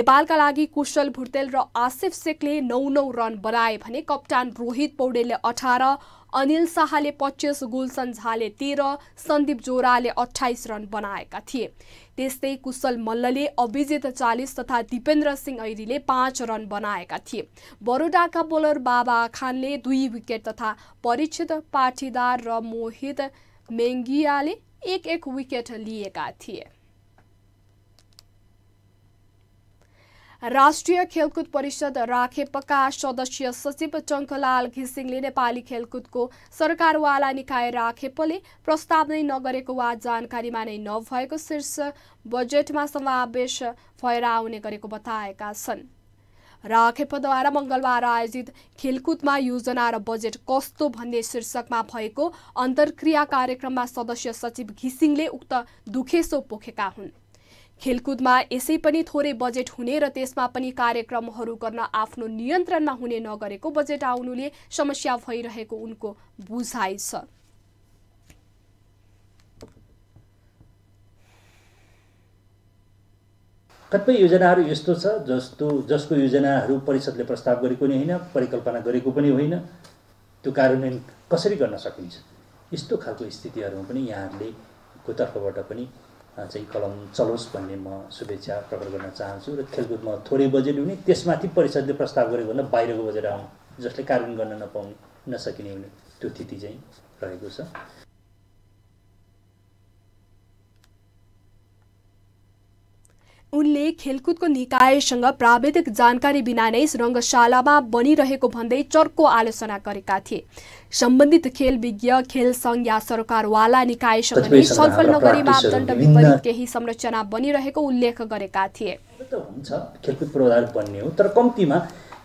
नेपालका लागि कुशल भुटेल र आसिफ शेखले नौ नौ रन बनाए भने कप्तान रोहित पौडेलले अठार अनिल शाहले पच्चिस गुलसन झाले तेह्र सन्दीप जोराले अठाइस रन बनाएका थिए त्यस्तै कुशल मल्लले अभिजित चालिस तथा दिपेन्द्र सिंह ऐरीले पाँच रन बनाएका थिए बरोडाका बोलर बाबा खानले दुई विकेट तथा परीक्षित पाटीदार र मोहित मेङ्गियाले एक एक विकेट लिएका थिए राष्ट्रिय खेलकुद परिषद राखेपका सदस्य सचिव टङ्कलाल घिसिङले नेपाली खेलकुदको सरकारवाला निकाय राखेपले प्रस्ताव नै नगरेको वा जानकारीमा नै नभएको शीर्ष बजेटमा समावेश भएर आउने गरेको बताएका छन् राखेपद्वारा मङ्गलबार आयोजित खेलकुदमा योजना र बजेट कस्तो भन्ने शीर्षकमा भएको अन्तर्क्रिया कार्यक्रममा सदस्य सचिव घिसिङले उक्त दुखेसो पोखेका हुन् खेलकुदमा यसै पनि थोरै बजेट हुने र त्यसमा पनि कार्यक्रमहरू गर्न आफ्नो नियन्त्रणमा हुने नगरेको बजेट आउनुले समस्या भइरहेको उनको बुझाइ छ कतिपय योजनाहरू यस्तो छ जस्तो जसको योजनाहरू परिषदले प्रस्ताव गरेको नै होइन परिकल्पना गरेको पनि होइन त्यो कार्यान्वयन कसरी गर्न सकिन्छ यस्तो खालको स्थितिहरूमा पनि यहाँहरूले को तर्फबाट पनि चाहिँ कलम चलोस् भन्ने म शुभेच्छा प्रकट गर्न चाहन्छु र खेलकुदमा थोरै बजेट हुने त्यसमाथि परिषदले प्रस्ताव गरेको भन्दा बाहिरको बजेट आउँ जसले कार्यान्वयन गर्न नपाउने नसकिने हुने त्यो स्थिति चाहिँ रहेको छ उनले खेलकुदको निकायसँग प्राविधिक जानकारी बिना नै रङ्गशालामा बनिरहेको भन्दै चर्को आलोचना गरेका थिए सम्बन्धित खेल विज्ञ खेल सङ्घ या सरकारवाला निकायसँग नै सलफल नगरी मापदण्ड विपरीत केही संरचना बनिरहेको उल्लेख गरेका थिए खेलकुद पूर्वाधार बन्ने हो तर कम्तीमा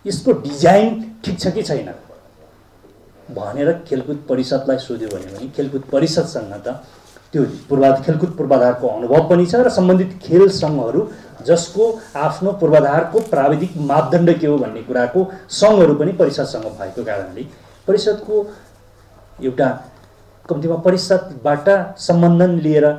यसको डिजाइन ठिक छ कि छैन भनेर खेलकुद परिषदलाई सोध्यो भने खेलकुद परिषदसँग त त्यो पूर्वाधार खेलकुद पूर्वाधारको अनुभव पनि छ र सम्बन्धित खेल सङ्घहरू जसको आफ्नो पूर्वाधारको प्राविधिक मापदण्ड के हो भन्ने कुराको सङ्घहरू पनि परिषदसँग भएको कारणले परिषदको एउटा कम्तीमा परिषदबाट सम्बन्धन लिएर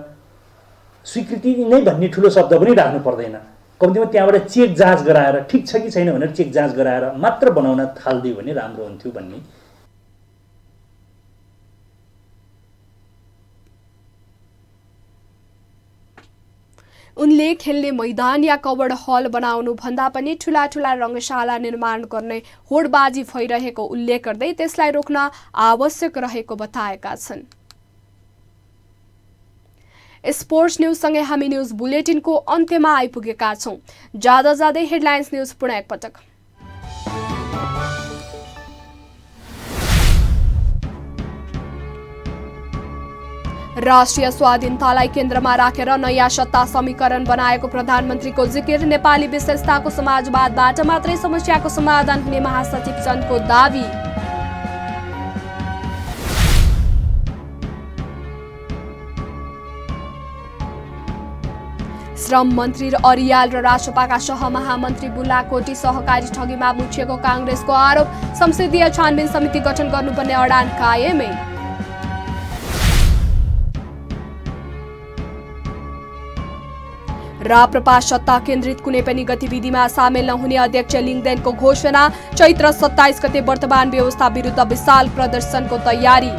स्वीकृति नै भन्ने ठुलो शब्द पनि राख्नु पर्दैन कम्तीमा त्यहाँबाट चेक जाँच गराएर ठिक छ कि छैन भनेर चेक जाँच गराएर मात्र बनाउन थालिदियो भने राम्रो हुन्थ्यो भन्ने उनले खेल्ने मैदान या कवर्ड हल बनाउनुभन्दा पनि ठुला ठुला रङ्गशाला निर्माण गर्ने होडबाजी भइरहेको उल्लेख गर्दै त्यसलाई रोक्न आवश्यक रहेको बताएका छन् स्पोर्ट्स न्युजसँगै हामी न्युज बुलेटिनको अन्त्यमा आइपुगेका छौँ जाँदा जाँदै हेडलाइन्स न्युज पुनः एकपटक राष्ट्रिय स्वाधीनतालाई केन्द्रमा राखेर नयाँ सत्ता समीकरण बनाएको प्रधानमन्त्रीको जिकिर नेपाली विशेषताको समाजवादबाट मात्रै समस्याको समाधान हुने महासचिव चन्दको दावी श्रम मन्त्री र अरियाल र राष्ट्रपाका सहमहामन्त्री बुलाकोटी सहकारी ठगीमा मुछिएको काङ्ग्रेसको आरोप संसदीय छानबिन समिति गठन गर्नुपर्ने अडान कायमै राप्रपा सत्ता केन्द्रित कुनै पनि गतिविधिमा सामेल नहुने अध्यक्ष लिङदेनको घोषणा चैत्र सत्ताइस गते वर्तमान व्यवस्था विरुद्ध विशाल प्रदर्शनको तयारी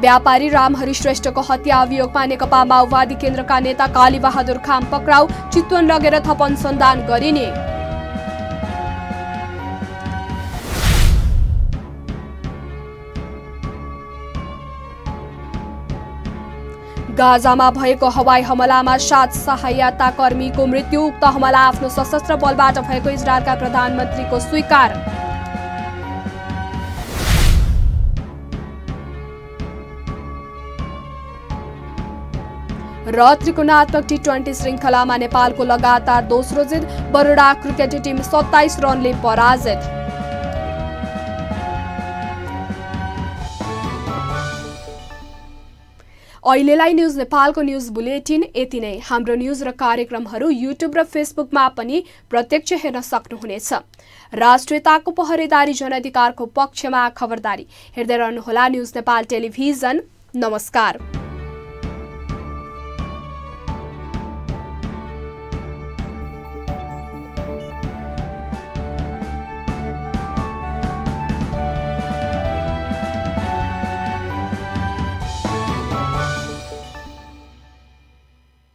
व्यापारी रामहरि श्रेष्ठको हत्या अभियोगमा नेकपा माओवादी केन्द्रका नेता कालीबहादुर खाम पक्राउ चितवन लगेर थप अनुसन्धान गरिने गाजामा भएको हवाई हमलामा सात सहायता कर्मीको मृत्यु उक्त हमला आफ्नो सशस्त्र बलबाट भएको इजरायलका प्रधानमन्त्रीको स्वीकार र त्रिकोणात्मक टी ट्वेन्टी श्रृङ्खलामा नेपालको लगातार दोस्रो जित बरोडा क्रिकेट टिम सत्ताइस रनले पराजित अहिलेलाई न्युज नेपालको न्युज बुलेटिन यति नै हाम्रो न्युज र कार्यक्रमहरू युट्युब र फेसबुकमा पनि प्रत्यक्ष हेर्न सक्नुहुनेछ राष्ट्रियताको पहरेदारी जनअधिकारको पक्षमा खबरदारी हेर्दै रहनुहोला न्युज नेपाल टेलिभिजन नमस्कार